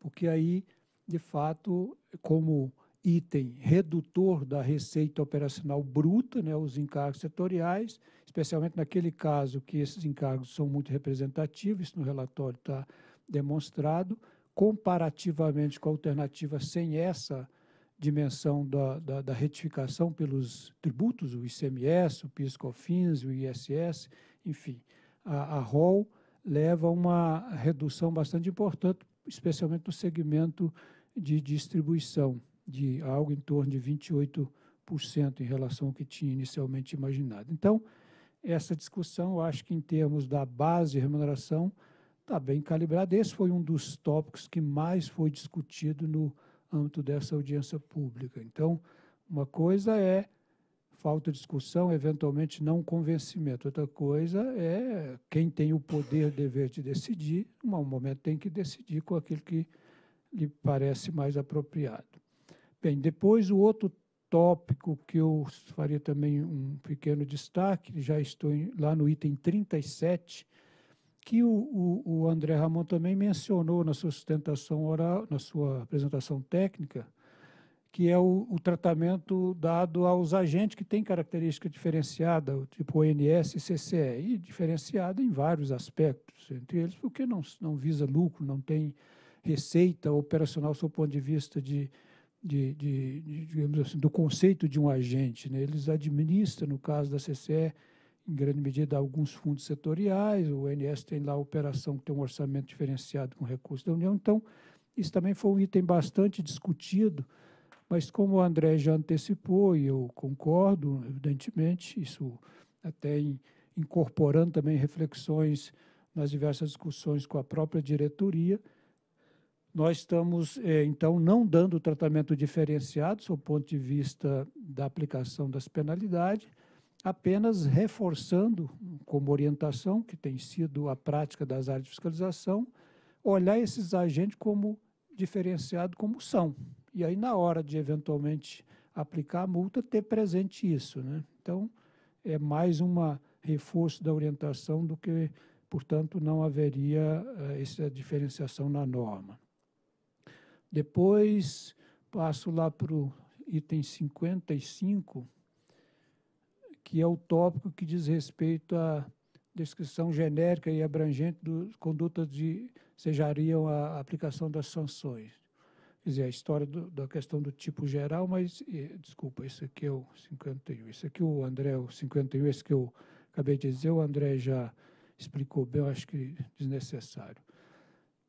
porque aí, de fato, como item redutor da receita operacional bruta, né, os encargos setoriais, especialmente naquele caso que esses encargos são muito representativos, isso no relatório está demonstrado, comparativamente com a alternativa sem essa dimensão da, da, da, retificação pelos tributos, o ICMS, o PIS/COFINS, o ISS, enfim. A, a ROL leva a uma redução bastante importante, especialmente no segmento de distribuição, de algo em torno de 28% em relação ao que tinha inicialmente imaginado. Então, essa discussão, eu acho que em termos da base de remuneração, está bem calibrada. Esse foi um dos tópicos que mais foi discutido no âmbito dessa audiência pública. Então, uma coisa é falta de discussão, eventualmente não convencimento. Outra coisa é quem tem o poder, dever de decidir, um momento tem que decidir com aquilo que lhe parece mais apropriado. Bem, depois o outro tópico que eu faria também um pequeno destaque, já estou em, lá no item 37, que o, o, o André Ramon também mencionou na sua sustentação oral, na sua apresentação técnica, que é o, o, tratamento dado aos agentes que têm característica diferenciada, tipo ONS e CCE, e diferenciada em vários aspectos, entre eles porque não, não visa lucro, não tem receita operacional sob o ponto de vista de, de, de, de digamos assim, do conceito de um agente. Né? Eles administram, no caso da CCE, em grande medida, alguns fundos setoriais, o ONS tem lá a operação que tem um orçamento diferenciado com recursos da União. Então, isso também foi um item bastante discutido, mas como o André já antecipou, e eu concordo, evidentemente, isso até em, incorporando também reflexões nas diversas discussões com a própria diretoria, nós estamos, é, então, não dando tratamento diferenciado, sob o ponto de vista da aplicação das penalidades, apenas reforçando, como orientação, que tem sido a prática das áreas de fiscalização, olhar esses agentes como diferenciado como são. E aí, na hora de eventualmente aplicar a multa, ter presente isso. Né? Então, é mais um reforço da orientação do que, portanto, não haveria uh, essa diferenciação na norma. Depois, passo lá para o item 55, que é o tópico que diz respeito à descrição genérica e abrangente das condutas que sejariam a aplicação das sanções. Quer dizer, a história do, da questão do tipo geral, mas, e, desculpa, esse aqui é o 51, esse aqui é o André, o 51, esse que eu acabei de dizer, o André já explicou bem, eu acho que desnecessário.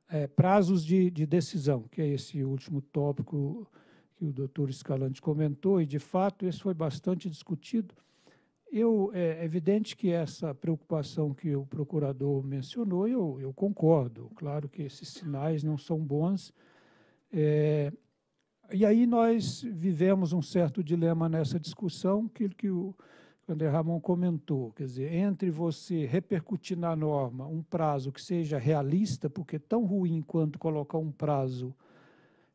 É, prazos de, de, decisão, que é esse último tópico que o doutor Escalante comentou, e, de fato, esse foi bastante discutido, eu, é, é evidente que essa preocupação que o procurador mencionou, eu, eu concordo. Claro que esses sinais não são bons. É, e aí nós vivemos um certo dilema nessa discussão, que, que o André Ramon comentou. Quer dizer, entre você repercutir na norma um prazo que seja realista, porque é tão ruim quanto colocar um prazo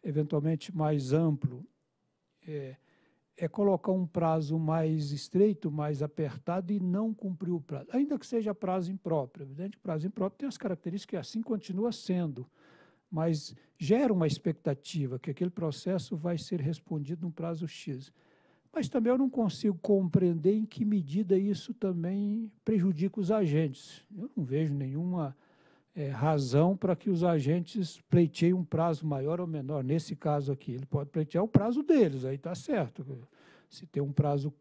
eventualmente mais amplo. É, é colocar um prazo mais estreito, mais apertado e não cumprir o prazo, ainda que seja prazo impróprio. É evidente que prazo impróprio tem as características que assim continua sendo, mas gera uma expectativa que aquele processo vai ser respondido num prazo X. Mas também eu não consigo compreender em que medida isso também prejudica os agentes. Eu não vejo nenhuma é, razão para que os agentes pleiteiem um prazo maior ou menor. Nesse caso aqui, ele pode pleitear o prazo deles, aí está certo. Se tem um prazo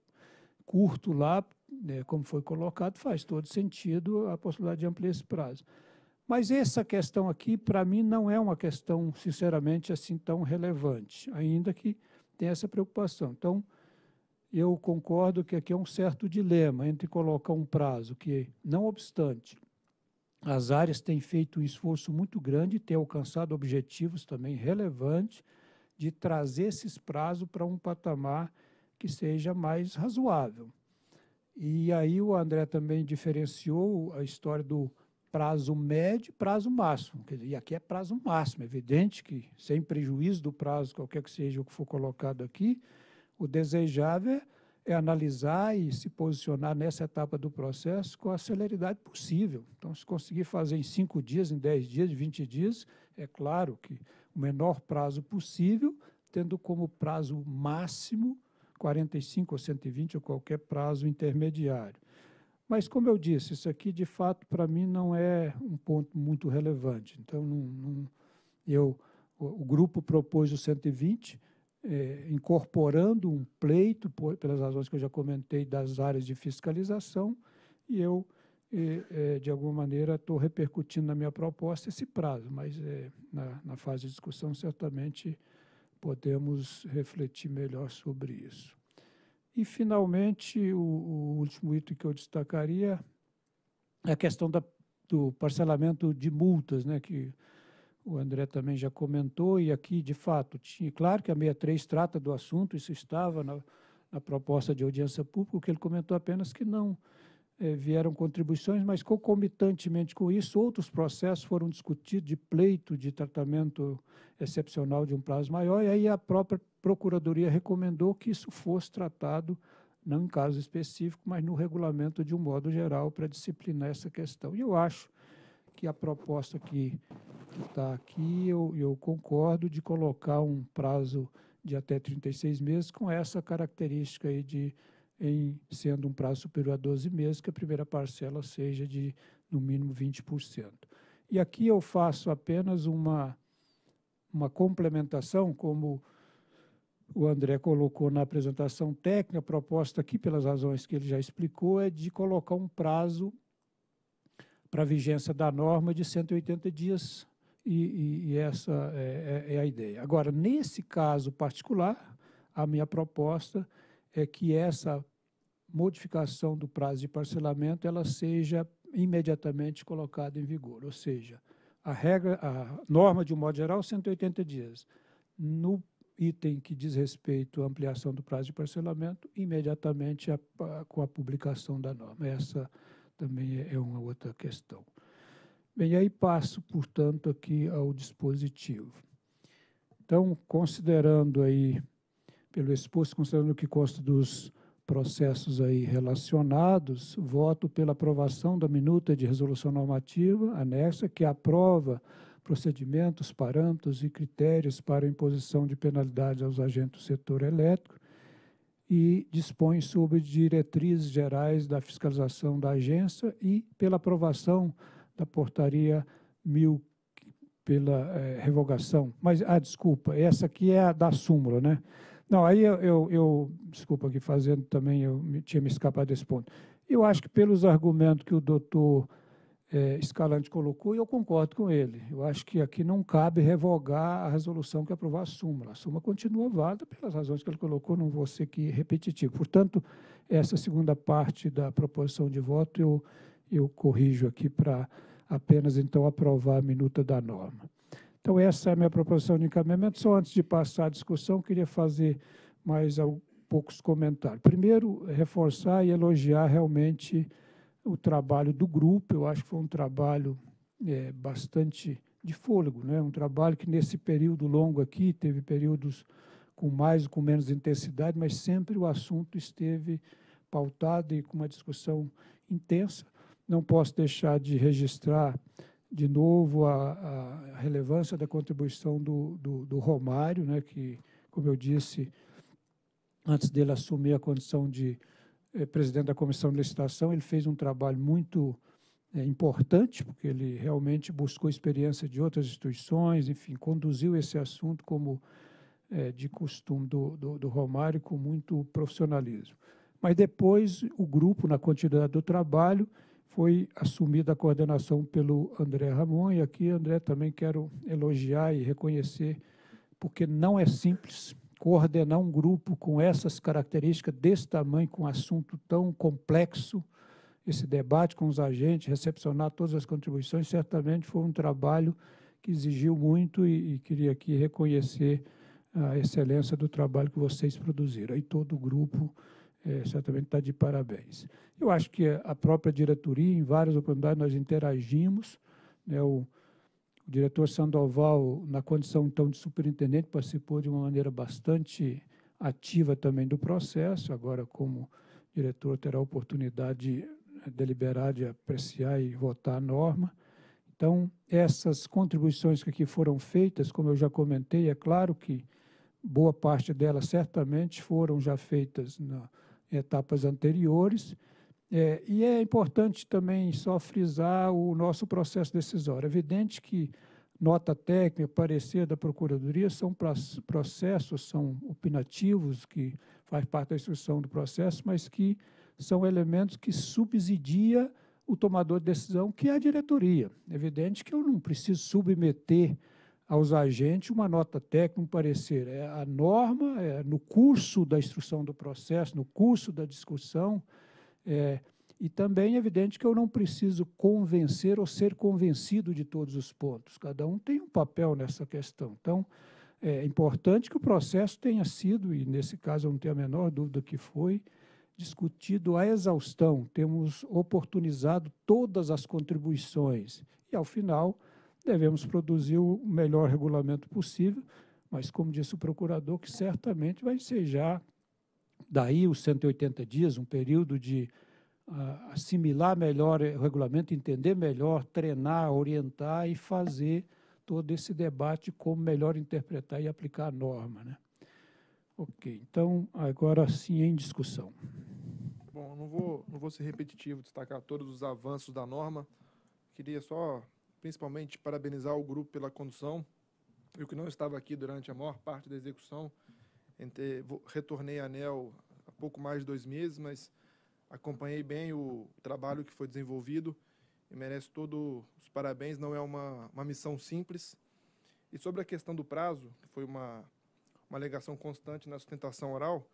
curto lá, né, como foi colocado, faz todo sentido a possibilidade de ampliar esse prazo. Mas essa questão aqui, para mim, não é uma questão, sinceramente, assim tão relevante, ainda que tenha essa preocupação. Então, eu concordo que aqui é um certo dilema entre colocar um prazo que, não obstante, as áreas têm feito um esforço muito grande e têm alcançado objetivos também relevantes de trazer esses prazos para um patamar que seja mais razoável. E aí o André também diferenciou a história do prazo médio e prazo máximo. E aqui é prazo máximo, é evidente que, sem prejuízo do prazo, qualquer que seja o que for colocado aqui, o desejável é é analisar e se posicionar nessa etapa do processo com a celeridade possível. Então, se conseguir fazer em cinco dias, em dez dias, em vinte dias, é claro que o menor prazo possível, tendo como prazo máximo 45 ou 120 ou qualquer prazo intermediário. Mas, como eu disse, isso aqui, de fato, para mim não é um ponto muito relevante. Então, não, não, eu, o grupo propôs o 120, é, incorporando um pleito, por, pelas razões que eu já comentei, das áreas de fiscalização, e eu, é, é, de alguma maneira, estou repercutindo na minha proposta esse prazo, mas é, na, na, fase de discussão certamente podemos refletir melhor sobre isso. E, finalmente, o, o último item que eu destacaria é a questão da, do parcelamento de multas, né, que o André também já comentou, e aqui, de fato, tinha, claro que a 63 trata do assunto, isso estava na, na proposta de audiência pública, o que ele comentou apenas que não é, vieram contribuições, mas concomitantemente com isso, outros processos foram discutidos de pleito de tratamento excepcional de um prazo maior, e aí a própria Procuradoria recomendou que isso fosse tratado, não em caso específico, mas no regulamento de um modo geral, para disciplinar essa questão. E eu acho que a proposta que está aqui, eu, eu concordo de colocar um prazo de até 36 meses com essa característica aí de, em sendo um prazo superior a 12 meses, que a primeira parcela seja de, no mínimo, 20%. E aqui eu faço apenas uma, uma complementação, como o André colocou na apresentação técnica, a proposta aqui, pelas razões que ele já explicou, é de colocar um prazo para a vigência da norma de 180 dias, e, e, e essa é, é, é a ideia. Agora, nesse caso particular, a minha proposta é que essa modificação do prazo de parcelamento ela seja imediatamente colocada em vigor, ou seja, a regra, a norma de um modo geral 180 dias. No item que diz respeito à ampliação do prazo de parcelamento, imediatamente a, a, com a publicação da norma. Essa também é, é uma outra questão. Bem, aí passo, portanto, aqui ao dispositivo. Então, considerando aí, pelo exposto, considerando o que consta dos processos aí relacionados, voto pela aprovação da minuta de resolução normativa anexa, que aprova procedimentos, parâmetros e critérios para imposição de penalidades aos agentes do setor elétrico, e dispõe sobre diretrizes gerais da fiscalização da agência e pela aprovação da portaria 1000 pela é, revogação. Mas, ah, desculpa, essa aqui é a da súmula, né? Não, aí eu, eu, eu desculpa aqui fazendo também, eu tinha me escapado desse ponto. Eu acho que pelos argumentos que o doutor é, Escalante colocou, e eu concordo com ele. Eu acho que aqui não cabe revogar a resolução que aprovou a súmula. A súmula continua válida pelas razões que ele colocou, não vou ser aqui repetitivo. Portanto, essa segunda parte da proposição de voto eu, eu corrijo aqui para apenas, então, aprovar a minuta da norma. Então, essa é a minha proposição de encaminhamento. Só antes de passar à discussão, queria fazer mais poucos comentários. Primeiro, reforçar e elogiar realmente o trabalho do grupo, eu acho que foi um trabalho é, bastante de fôlego, né? um trabalho que nesse período longo aqui, teve períodos com mais ou com menos intensidade, mas sempre o assunto esteve pautado e com uma discussão intensa. Não posso deixar de registrar de novo a, a relevância da contribuição do, do, do Romário, né? que, como eu disse, antes dele assumir a condição de é, presidente da comissão de licitação, ele fez um trabalho muito é, importante, porque ele realmente buscou experiência de outras instituições, enfim, conduziu esse assunto como é, de costume do, do, do Romário, com muito profissionalismo. Mas depois o grupo, na continuidade do trabalho, foi assumida a coordenação pelo André Ramon, e aqui, André, também quero elogiar e reconhecer, porque não é simples coordenar um grupo com essas características, desse tamanho, com um assunto tão complexo, esse debate com os agentes, recepcionar todas as contribuições, certamente foi um trabalho que exigiu muito e, e queria aqui reconhecer a excelência do trabalho que vocês produziram. E todo o grupo é, certamente está de parabéns. Eu acho que a própria diretoria, em várias oportunidades, nós interagimos, né, o, o diretor Sandoval, na condição então de superintendente, participou de uma maneira bastante ativa também do processo, agora como diretor terá a oportunidade de né, deliberar, de apreciar e votar a norma. Então, essas contribuições que aqui foram feitas, como eu já comentei, é claro que boa parte delas certamente foram já feitas na, em etapas anteriores, é, e é importante também só frisar o nosso processo decisório. É evidente que nota técnica, parecer da Procuradoria são processos, são opinativos, que faz parte da instrução do processo, mas que são elementos que subsidia o tomador de decisão, que é a diretoria. É evidente que eu não preciso submeter aos agentes uma nota técnica, um parecer. É a norma, é no curso da instrução do processo, no curso da discussão, é, e também é evidente que eu não preciso convencer ou ser convencido de todos os pontos. Cada um tem um papel nessa questão. Então, é importante que o processo tenha sido, e nesse caso eu não tenho a menor dúvida que foi, discutido à exaustão. Temos oportunizado todas as contribuições. E, ao final, devemos produzir o melhor regulamento possível, mas, como disse o procurador, que certamente vai ensejar Daí os 180 dias, um período de uh, assimilar melhor o regulamento, entender melhor, treinar, orientar e fazer todo esse debate como melhor interpretar e aplicar a norma. Né? Ok, então agora sim em discussão. Bom, não vou, não vou ser repetitivo, destacar todos os avanços da norma. Queria só, principalmente, parabenizar o grupo pela condução. Eu que não estava aqui durante a maior parte da execução, Entrei, retornei à ANEL há pouco mais de dois meses, mas acompanhei bem o trabalho que foi desenvolvido e merece todos os parabéns. Não é uma, uma missão simples. E sobre a questão do prazo, que foi uma, uma alegação constante na sustentação oral,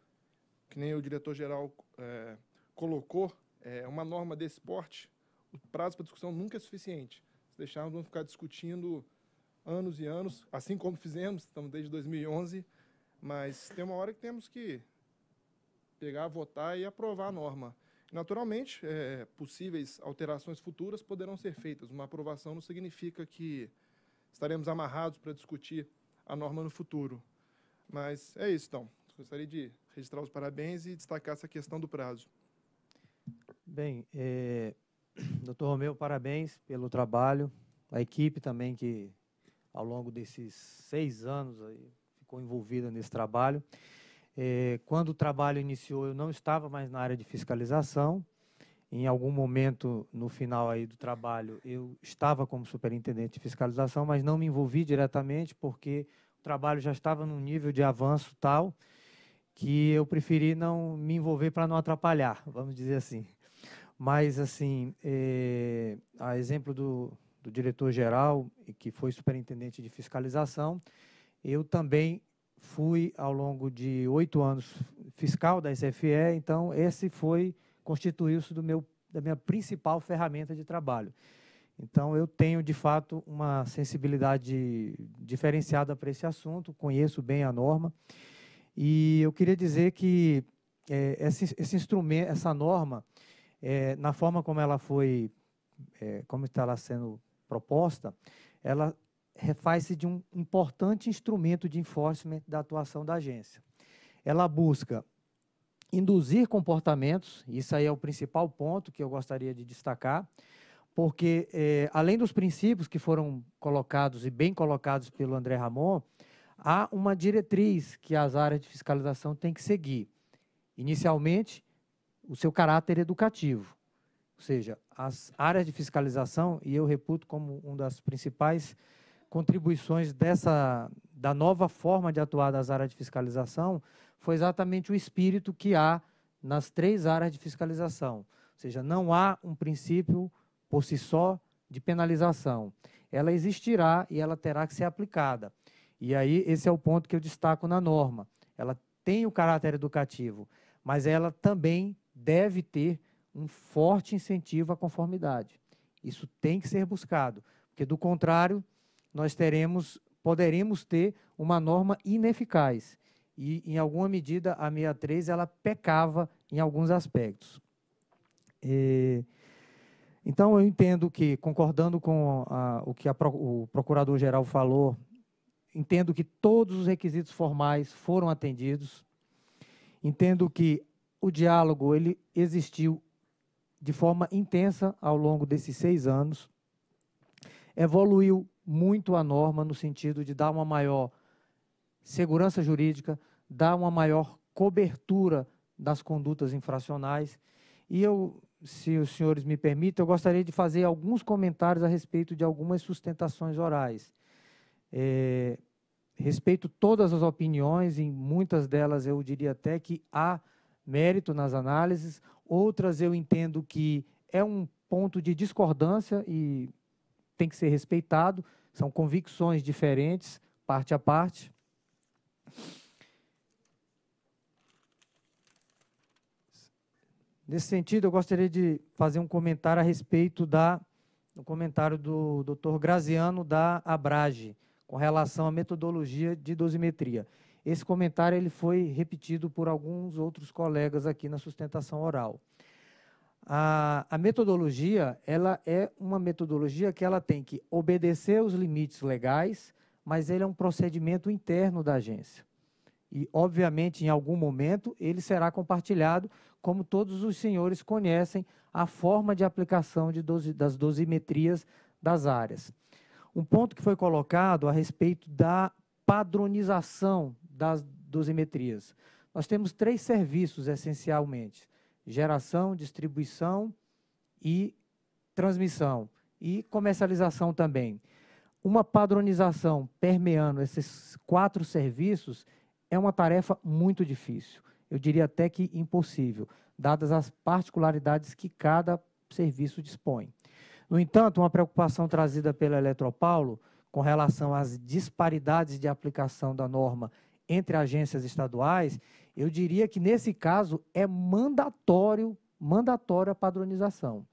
que nem o diretor-geral é, colocou, é uma norma desse porte, o prazo para discussão nunca é suficiente. Se deixarmos, vamos ficar discutindo anos e anos, assim como fizemos, estamos desde 2011, mas tem uma hora que temos que pegar, votar e aprovar a norma. Naturalmente, é, possíveis alterações futuras poderão ser feitas. Uma aprovação não significa que estaremos amarrados para discutir a norma no futuro. Mas é isso, então. Gostaria de registrar os parabéns e destacar essa questão do prazo. Bem, é, doutor Romeu, parabéns pelo trabalho. A equipe também que, ao longo desses seis anos, aí, ficou envolvida nesse trabalho. É, quando o trabalho iniciou, eu não estava mais na área de fiscalização. Em algum momento, no final aí do trabalho, eu estava como superintendente de fiscalização, mas não me envolvi diretamente porque o trabalho já estava num nível de avanço tal que eu preferi não me envolver para não atrapalhar, vamos dizer assim. Mas, assim, é, a exemplo do, do diretor-geral, que foi superintendente de fiscalização, eu também fui, ao longo de oito anos, fiscal da SFE, então esse foi, constituiu-se da minha principal ferramenta de trabalho. Então, eu tenho, de fato, uma sensibilidade diferenciada para esse assunto, conheço bem a norma, e eu queria dizer que é, esse, esse, instrumento, essa norma, é, na forma como ela foi, é, como está lá sendo proposta, ela refaz-se de um importante instrumento de enforcement da atuação da agência. Ela busca induzir comportamentos, isso aí é o principal ponto que eu gostaria de destacar, porque eh, além dos princípios que foram colocados e bem colocados pelo André Ramon, há uma diretriz que as áreas de fiscalização têm que seguir. Inicialmente, o seu caráter educativo, ou seja, as áreas de fiscalização, e eu reputo como uma das principais contribuições dessa da nova forma de atuar das áreas de fiscalização foi exatamente o espírito que há nas três áreas de fiscalização. Ou seja, não há um princípio por si só de penalização. Ela existirá e ela terá que ser aplicada. E aí, esse é o ponto que eu destaco na norma. Ela tem o caráter educativo, mas ela também deve ter um forte incentivo à conformidade. Isso tem que ser buscado, porque do contrário, nós teremos, poderemos ter uma norma ineficaz. E, em alguma medida, a 63 ela pecava em alguns aspectos. E, então, eu entendo que, concordando com a, o que a, o procurador-geral falou, entendo que todos os requisitos formais foram atendidos, entendo que o diálogo ele existiu de forma intensa ao longo desses seis anos, evoluiu muito a norma no sentido de dar uma maior segurança jurídica, dar uma maior cobertura das condutas infracionais. E eu, se os senhores me permitem, eu gostaria de fazer alguns comentários a respeito de algumas sustentações orais. É, respeito todas as opiniões, em muitas delas eu diria até que há mérito nas análises, outras eu entendo que é um ponto de discordância e tem que ser respeitado, são convicções diferentes, parte a parte. Nesse sentido, eu gostaria de fazer um comentário a respeito da do comentário do Dr. Graziano da Abrage com relação à metodologia de dosimetria. Esse comentário ele foi repetido por alguns outros colegas aqui na sustentação oral a, a metodologia ela é uma metodologia que ela tem que obedecer os limites legais, mas ele é um procedimento interno da agência. E, obviamente, em algum momento, ele será compartilhado, como todos os senhores conhecem, a forma de aplicação de das dosimetrias das áreas. Um ponto que foi colocado a respeito da padronização das dosimetrias. Nós temos três serviços, essencialmente geração, distribuição e transmissão e comercialização também. Uma padronização permeando esses quatro serviços é uma tarefa muito difícil, eu diria até que impossível, dadas as particularidades que cada serviço dispõe. No entanto, uma preocupação trazida pela Eletropaulo com relação às disparidades de aplicação da norma entre agências estaduais, eu diria que nesse caso é mandatório, mandatória a padronização.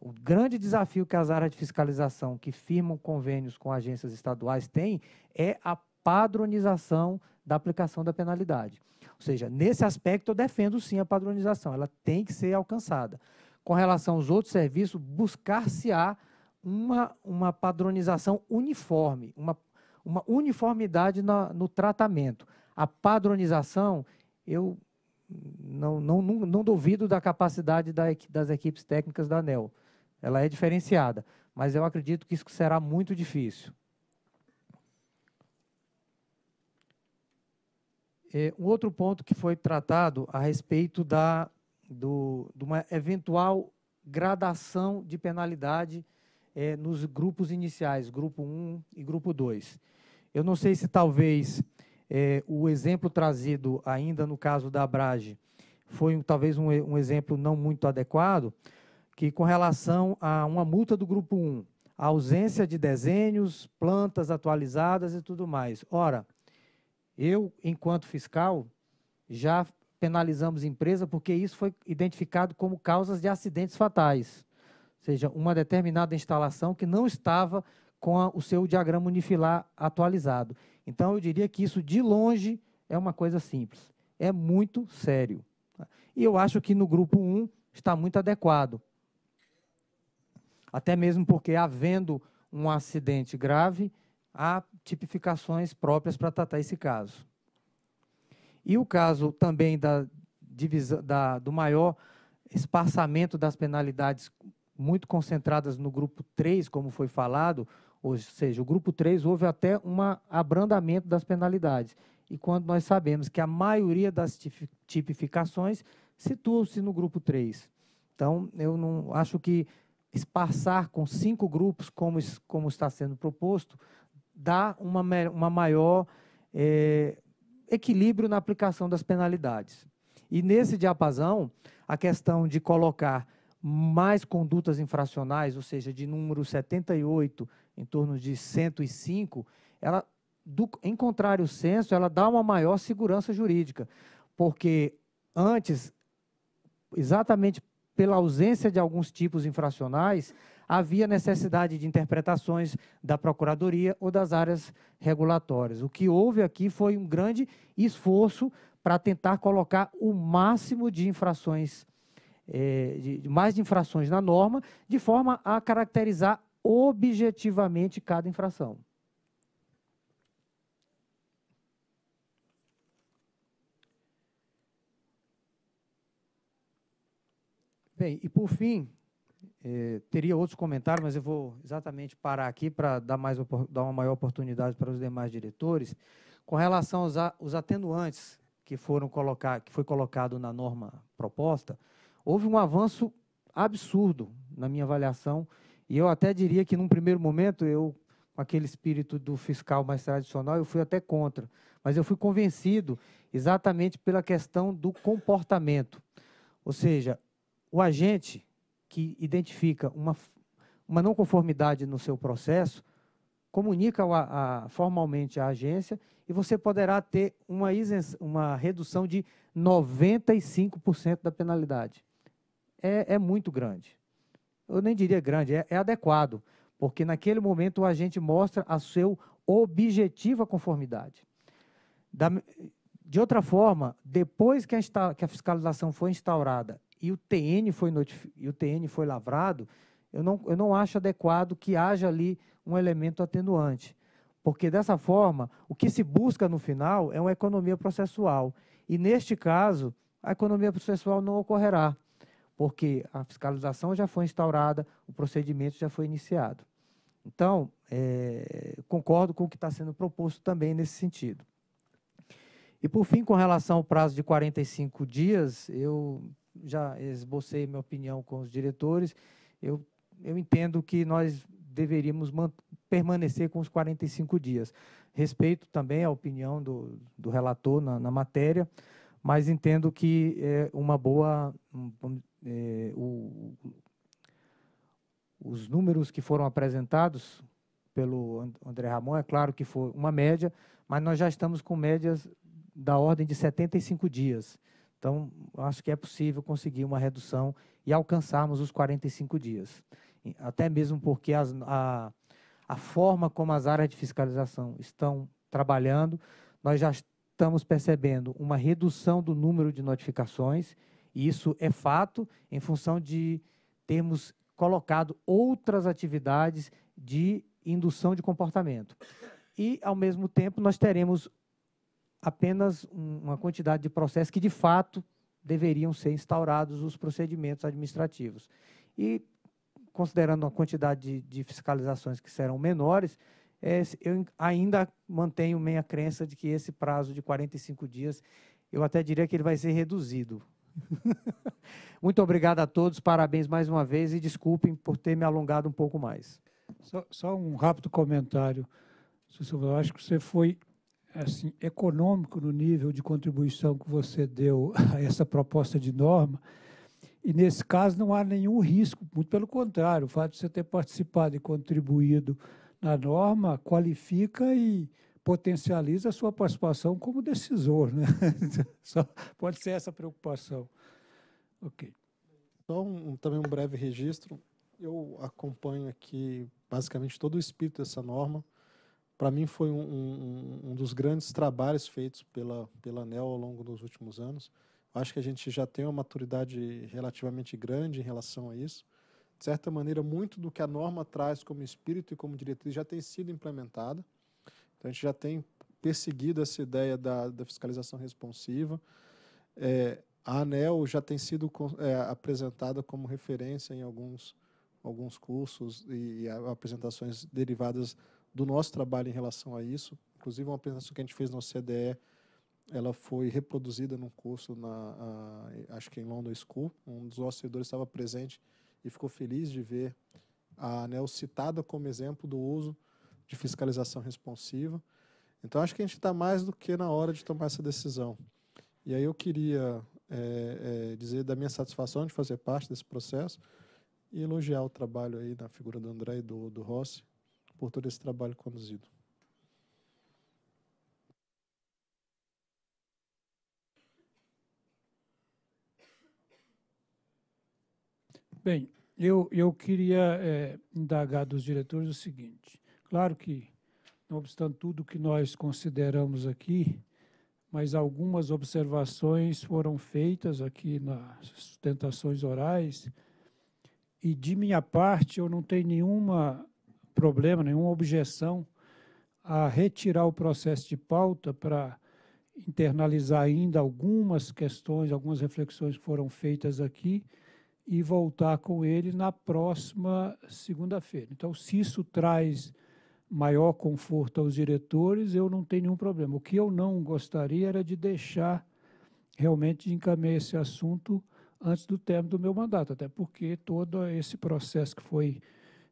O grande desafio que as áreas de fiscalização que firmam convênios com agências estaduais têm é a padronização da aplicação da penalidade. Ou seja, nesse aspecto eu defendo sim a padronização, ela tem que ser alcançada. Com relação aos outros serviços, buscar-se-á uma, uma padronização uniforme, uma, uma uniformidade na, no tratamento a padronização, eu não, não, não, não duvido da capacidade da, das equipes técnicas da ANEL. Ela é diferenciada, mas eu acredito que isso será muito difícil. É, um outro ponto que foi tratado a respeito da, do, de uma eventual gradação de penalidade é, nos grupos iniciais, grupo 1 e grupo 2. Eu não sei se talvez é, o exemplo trazido ainda no caso da Abrage foi talvez um, um, exemplo não muito adequado, que com relação a uma multa do grupo 1, a ausência de desenhos, plantas atualizadas e tudo mais. Ora, eu, enquanto fiscal, já penalizamos empresa porque isso foi identificado como causas de acidentes fatais. Ou seja, uma determinada instalação que não estava com a, o seu diagrama unifilar atualizado. Então, eu diria que isso, de longe, é uma coisa simples. É muito sério. E eu acho que no grupo 1 está muito adequado. Até mesmo porque, havendo um acidente grave, há tipificações próprias para tratar esse caso. E o caso também da, da, do maior espaçamento das penalidades muito concentradas no grupo 3, como foi falado, ou seja, o grupo 3 houve até um abrandamento das penalidades. E quando nós sabemos que a maioria das tipificações situam-se no grupo 3. Então, eu não acho que espaçar com cinco grupos, como, como está sendo proposto, dá uma, uma maior é, equilíbrio na aplicação das penalidades. E nesse diapasão, a questão de colocar mais condutas infracionais, ou seja, de número 78 em torno de 105, ela, do, em contrário senso, ela dá uma maior segurança jurídica, porque antes, exatamente pela ausência de alguns tipos infracionais, havia necessidade de interpretações da Procuradoria ou das áreas regulatórias. O que houve aqui foi um grande esforço para tentar colocar o máximo de infrações, eh, de, mais de infrações na norma, de forma a caracterizar objetivamente cada infração. Bem, e por fim, eh, teria outros comentários, mas eu vou exatamente parar aqui para dar, mais, dar uma maior oportunidade para os demais diretores. Com relação aos, a, atenuantes que foram colocar, que foi colocado na norma proposta, houve um avanço absurdo, na minha avaliação, e eu até diria que, num primeiro momento, eu, com aquele espírito do fiscal mais tradicional, eu fui até contra. Mas eu fui convencido exatamente pela questão do comportamento. Ou seja, o agente que identifica uma, uma não conformidade no seu processo, comunica a, a, formalmente à agência e você poderá ter uma, isenção, uma redução de 95% da penalidade. É, é muito grande eu nem diria grande, é, é adequado, porque naquele momento o agente mostra a seu objetiva conformidade. Da, de outra forma, depois que a, insta, que a, fiscalização foi instaurada e o TN foi, e o TN foi lavrado, eu não, eu não acho adequado que haja ali um elemento atenuante. Porque dessa forma, o que se busca no final é uma economia processual. E neste caso, a economia processual não ocorrerá porque a fiscalização já foi instaurada, o procedimento já foi iniciado. Então, é, concordo com o que está sendo proposto também nesse sentido. E, por fim, com relação ao prazo de 45 dias, eu já esbocei minha opinião com os diretores. Eu, eu entendo que nós deveríamos permanecer com os 45 dias. Respeito também a opinião do, do relator na, na matéria, mas entendo que é uma boa. É, o, os números que foram apresentados pelo André Ramon, é claro que foi uma média, mas nós já estamos com médias da ordem de 75 dias. Então, acho que é possível conseguir uma redução e alcançarmos os 45 dias. Até mesmo porque as, a, a forma como as áreas de fiscalização estão trabalhando, nós já estamos percebendo uma redução do número de notificações, e isso é fato em função de termos colocado outras atividades de indução de comportamento. E, ao mesmo tempo, nós teremos apenas uma quantidade de processos que, de fato, deveriam ser instaurados os procedimentos administrativos. E, considerando a quantidade de, de fiscalizações que serão menores, é, eu ainda mantenho minha crença de que esse prazo de 45 dias, eu até diria que ele vai ser reduzido. Muito obrigado a todos, parabéns mais uma vez e desculpem por ter me alongado um pouco mais. Só, só um rápido comentário. Eu acho que você foi assim, econômico no nível de contribuição que você deu a essa proposta de norma. E nesse caso não há nenhum risco, muito pelo contrário, o fato de você ter participado e contribuído a norma qualifica e potencializa a sua participação como decisor. Né? Só pode ser essa preocupação. Ok. Então também um breve registro. Eu acompanho aqui basicamente todo o espírito dessa norma. Para mim foi um, um, um, dos grandes trabalhos feitos pela, pela ANEL ao longo dos últimos anos. Acho que a gente já tem uma maturidade relativamente grande em relação a isso de certa maneira, muito do que a norma traz como espírito e como diretriz já tem sido implementada. Então, a gente já tem perseguido essa ideia da, da fiscalização responsiva. É, a ANEL já tem sido é, apresentada como referência em alguns, alguns cursos e, e apresentações derivadas do nosso trabalho em relação a isso. Inclusive, uma apresentação que a gente fez na CDE, ela foi reproduzida num curso, na, a, acho que em London School. Um dos nossos servidores estava presente e ficou feliz de ver a ANEL citada como exemplo do uso de fiscalização responsiva. Então, acho que a gente está mais do que na hora de tomar essa decisão. E aí eu queria é, é, dizer da minha satisfação de fazer parte desse processo e elogiar o trabalho aí da figura do André e do, do Rossi por todo esse trabalho conduzido. Bem, eu, eu queria é, indagar dos diretores o seguinte. Claro que, não obstante tudo que nós consideramos aqui, mas algumas observações foram feitas aqui nas sustentações orais, e de minha parte eu não tenho nenhuma problema, nenhuma objeção a retirar o processo de pauta para internalizar ainda algumas questões, algumas reflexões que foram feitas aqui, e voltar com ele na próxima segunda-feira. Então, se isso traz maior conforto aos diretores, eu não tenho nenhum problema. O que eu não gostaria era de deixar realmente de encaminhar esse assunto antes do término do meu mandato, até porque todo esse processo que foi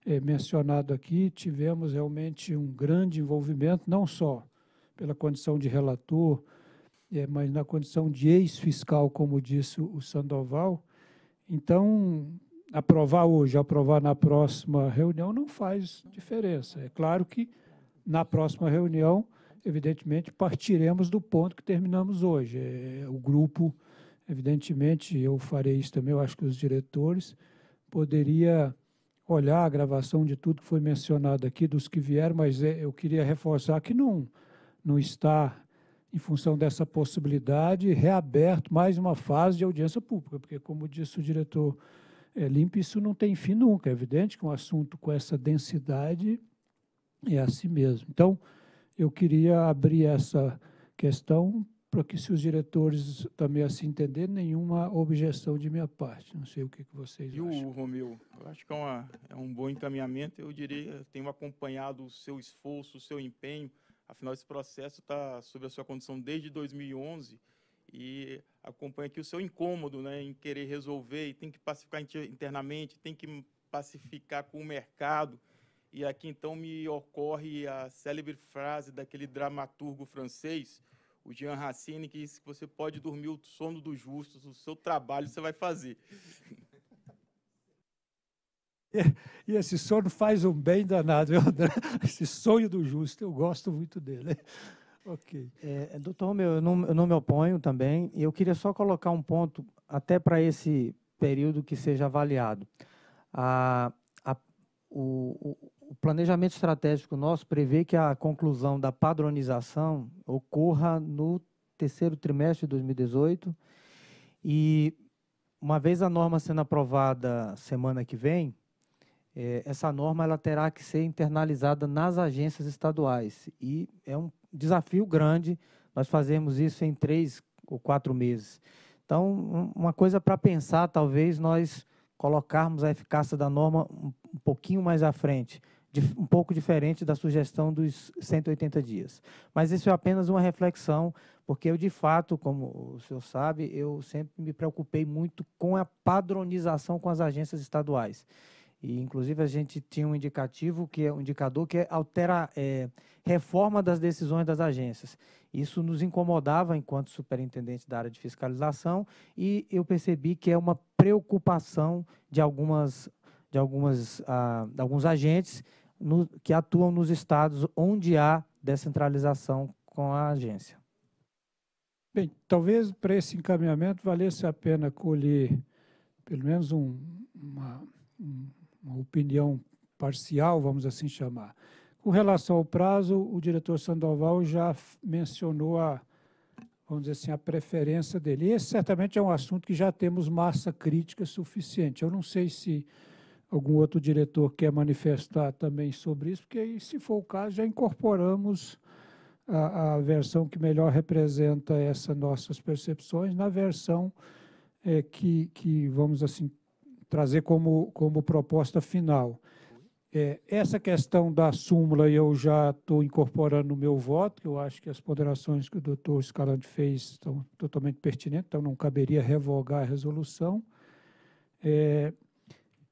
é, mencionado aqui, tivemos realmente um grande envolvimento, não só pela condição de relator, é, mas na condição de ex-fiscal, como disse o Sandoval, então, aprovar hoje, aprovar na próxima reunião não faz diferença. É claro que na próxima reunião, evidentemente, partiremos do ponto que terminamos hoje. É, o grupo, evidentemente, eu farei isso também, eu acho que os diretores poderia olhar a gravação de tudo que foi mencionado aqui, dos que vieram, mas é, eu queria reforçar que não, não está em função dessa possibilidade, reaberto mais uma fase de audiência pública, porque, como disse o diretor é, Limpe, isso não tem fim nunca. É evidente que um assunto com essa densidade é assim mesmo. Então, eu queria abrir essa questão para que, se os diretores também assim entender, nenhuma objeção de minha parte. Não sei o que, que vocês e acham. E o Romeu, eu acho que é, uma, é um bom encaminhamento. Eu diria, tenho acompanhado o seu esforço, o seu empenho, Afinal, esse processo está sob a sua condição desde 2011 e acompanha aqui o seu incômodo né, em querer resolver e tem que pacificar internamente, tem que pacificar com o mercado. E aqui, então, me ocorre a célebre frase daquele dramaturgo francês, o Jean Racine, que disse que você pode dormir o sono dos justos, o seu trabalho você vai fazer. E, esse sono faz um bem danado, André? Esse sonho do justo, eu gosto muito dele. Ok. É, é, doutor Romeu, eu não, eu não me oponho também. Eu queria só colocar um ponto, até para esse período que seja avaliado. A, a, o, o, planejamento estratégico nosso prevê que a conclusão da padronização ocorra no terceiro trimestre de 2018 e uma vez a norma sendo aprovada semana que vem, é, essa norma ela terá que ser internalizada nas agências estaduais. E é um desafio grande nós fazemos isso em três ou quatro meses. Então, uma coisa para pensar, talvez nós colocarmos a eficácia da norma um, um pouquinho mais à frente, um pouco diferente da sugestão dos 180 dias. Mas isso é apenas uma reflexão, porque eu, de fato, como o senhor sabe, eu sempre me preocupei muito com a padronização com as agências estaduais. E, inclusive, a gente tinha um indicativo, que é um indicador que é altera, é, reforma das decisões das agências. Isso nos incomodava enquanto superintendente da área de fiscalização e eu percebi que é uma preocupação de algumas de algumas ah, de alguns agentes no, que atuam nos estados onde há descentralização com a agência. Bem, talvez para esse encaminhamento valesse a pena colher pelo menos um, uma, um uma opinião parcial, vamos assim chamar. Com relação ao prazo, o diretor Sandoval já mencionou a, vamos dizer assim, a preferência dele. E esse certamente é um assunto que já temos massa crítica suficiente. Eu não sei se algum outro diretor quer manifestar também sobre isso, porque aí, se for o caso, já incorporamos a, a versão que melhor representa essas nossas percepções na versão é, que, que, vamos assim, trazer como, como proposta final. É, essa questão da súmula eu já estou incorporando no meu voto, que eu acho que as ponderações que o doutor Scalante fez estão totalmente pertinentes, então não caberia revogar a resolução. É,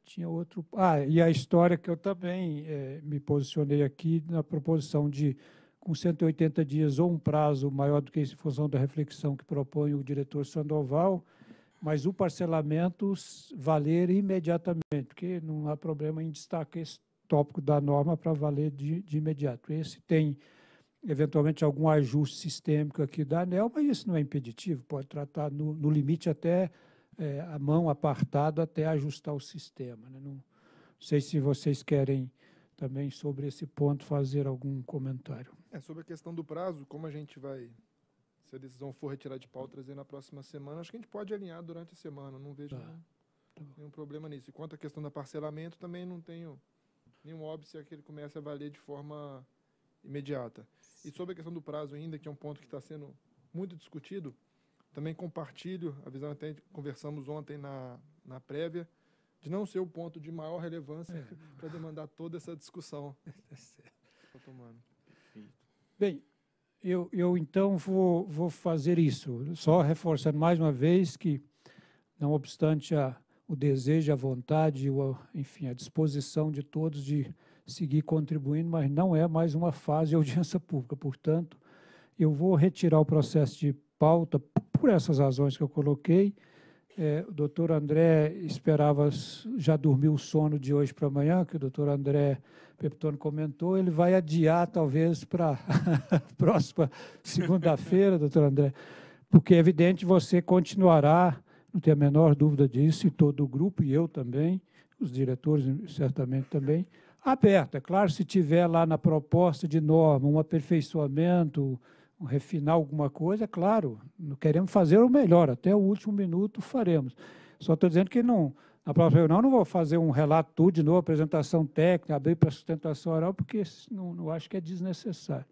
tinha outro. Ah, e a história que eu também é, me posicionei aqui na proposição de, com 180 dias ou um prazo maior do que isso, em função da reflexão que propõe o diretor Sandoval, mas o parcelamento valer imediatamente, porque não há problema em destacar esse tópico da norma para valer de, de, imediato. Esse tem, eventualmente, algum ajuste sistêmico aqui da ANEL, mas isso não é impeditivo, pode tratar no, no limite até é, a mão apartada até ajustar o sistema. Né? Não sei se vocês querem também sobre esse ponto fazer algum comentário. É, sobre a questão do prazo, como a gente vai se a decisão for retirar de pau, trazer na próxima semana. Acho que a gente pode alinhar durante a semana, não vejo tá. nenhum, tá nenhum, problema nisso. E quanto à questão do parcelamento, também não tenho nenhum óbice que ele comece a valer de forma imediata. Sim. E sobre a questão do prazo ainda, que é um ponto que está sendo muito discutido, também compartilho a visão até conversamos ontem na, na prévia, de não ser o ponto de maior relevância é. para demandar toda essa discussão. É certo. Bem, eu, eu então vou, vou fazer isso, só reforçando mais uma vez que, não obstante a, o desejo, a vontade, o, enfim, a disposição de todos de seguir contribuindo, mas não é mais uma fase de audiência pública. Portanto, eu vou retirar o processo de pauta por essas razões que eu coloquei é, o doutor André esperava, já dormiu o sono de hoje para amanhã, que o doutor André Peptone comentou, ele vai adiar talvez para a próxima segunda-feira, doutor André, porque é evidente você continuará, não tenho a menor dúvida disso, e todo o grupo, e eu também, os diretores certamente também, aberto. É claro, se tiver lá na proposta de norma um aperfeiçoamento, refinar alguma coisa, claro, queremos fazer o melhor, até o último minuto faremos. Só estou dizendo que não, na próxima reunião não vou fazer um relato tudo de novo, apresentação técnica, abrir para sustentação oral, porque não, não acho que é desnecessário.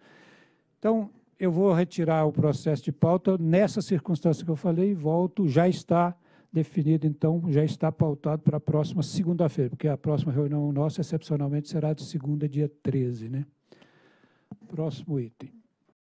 Então, eu vou retirar o processo de pauta nessa circunstância que eu falei e volto, já está definido, então, já está pautado para a próxima segunda-feira, porque a próxima reunião nossa, excepcionalmente, será de segunda, dia 13. Né? Próximo item.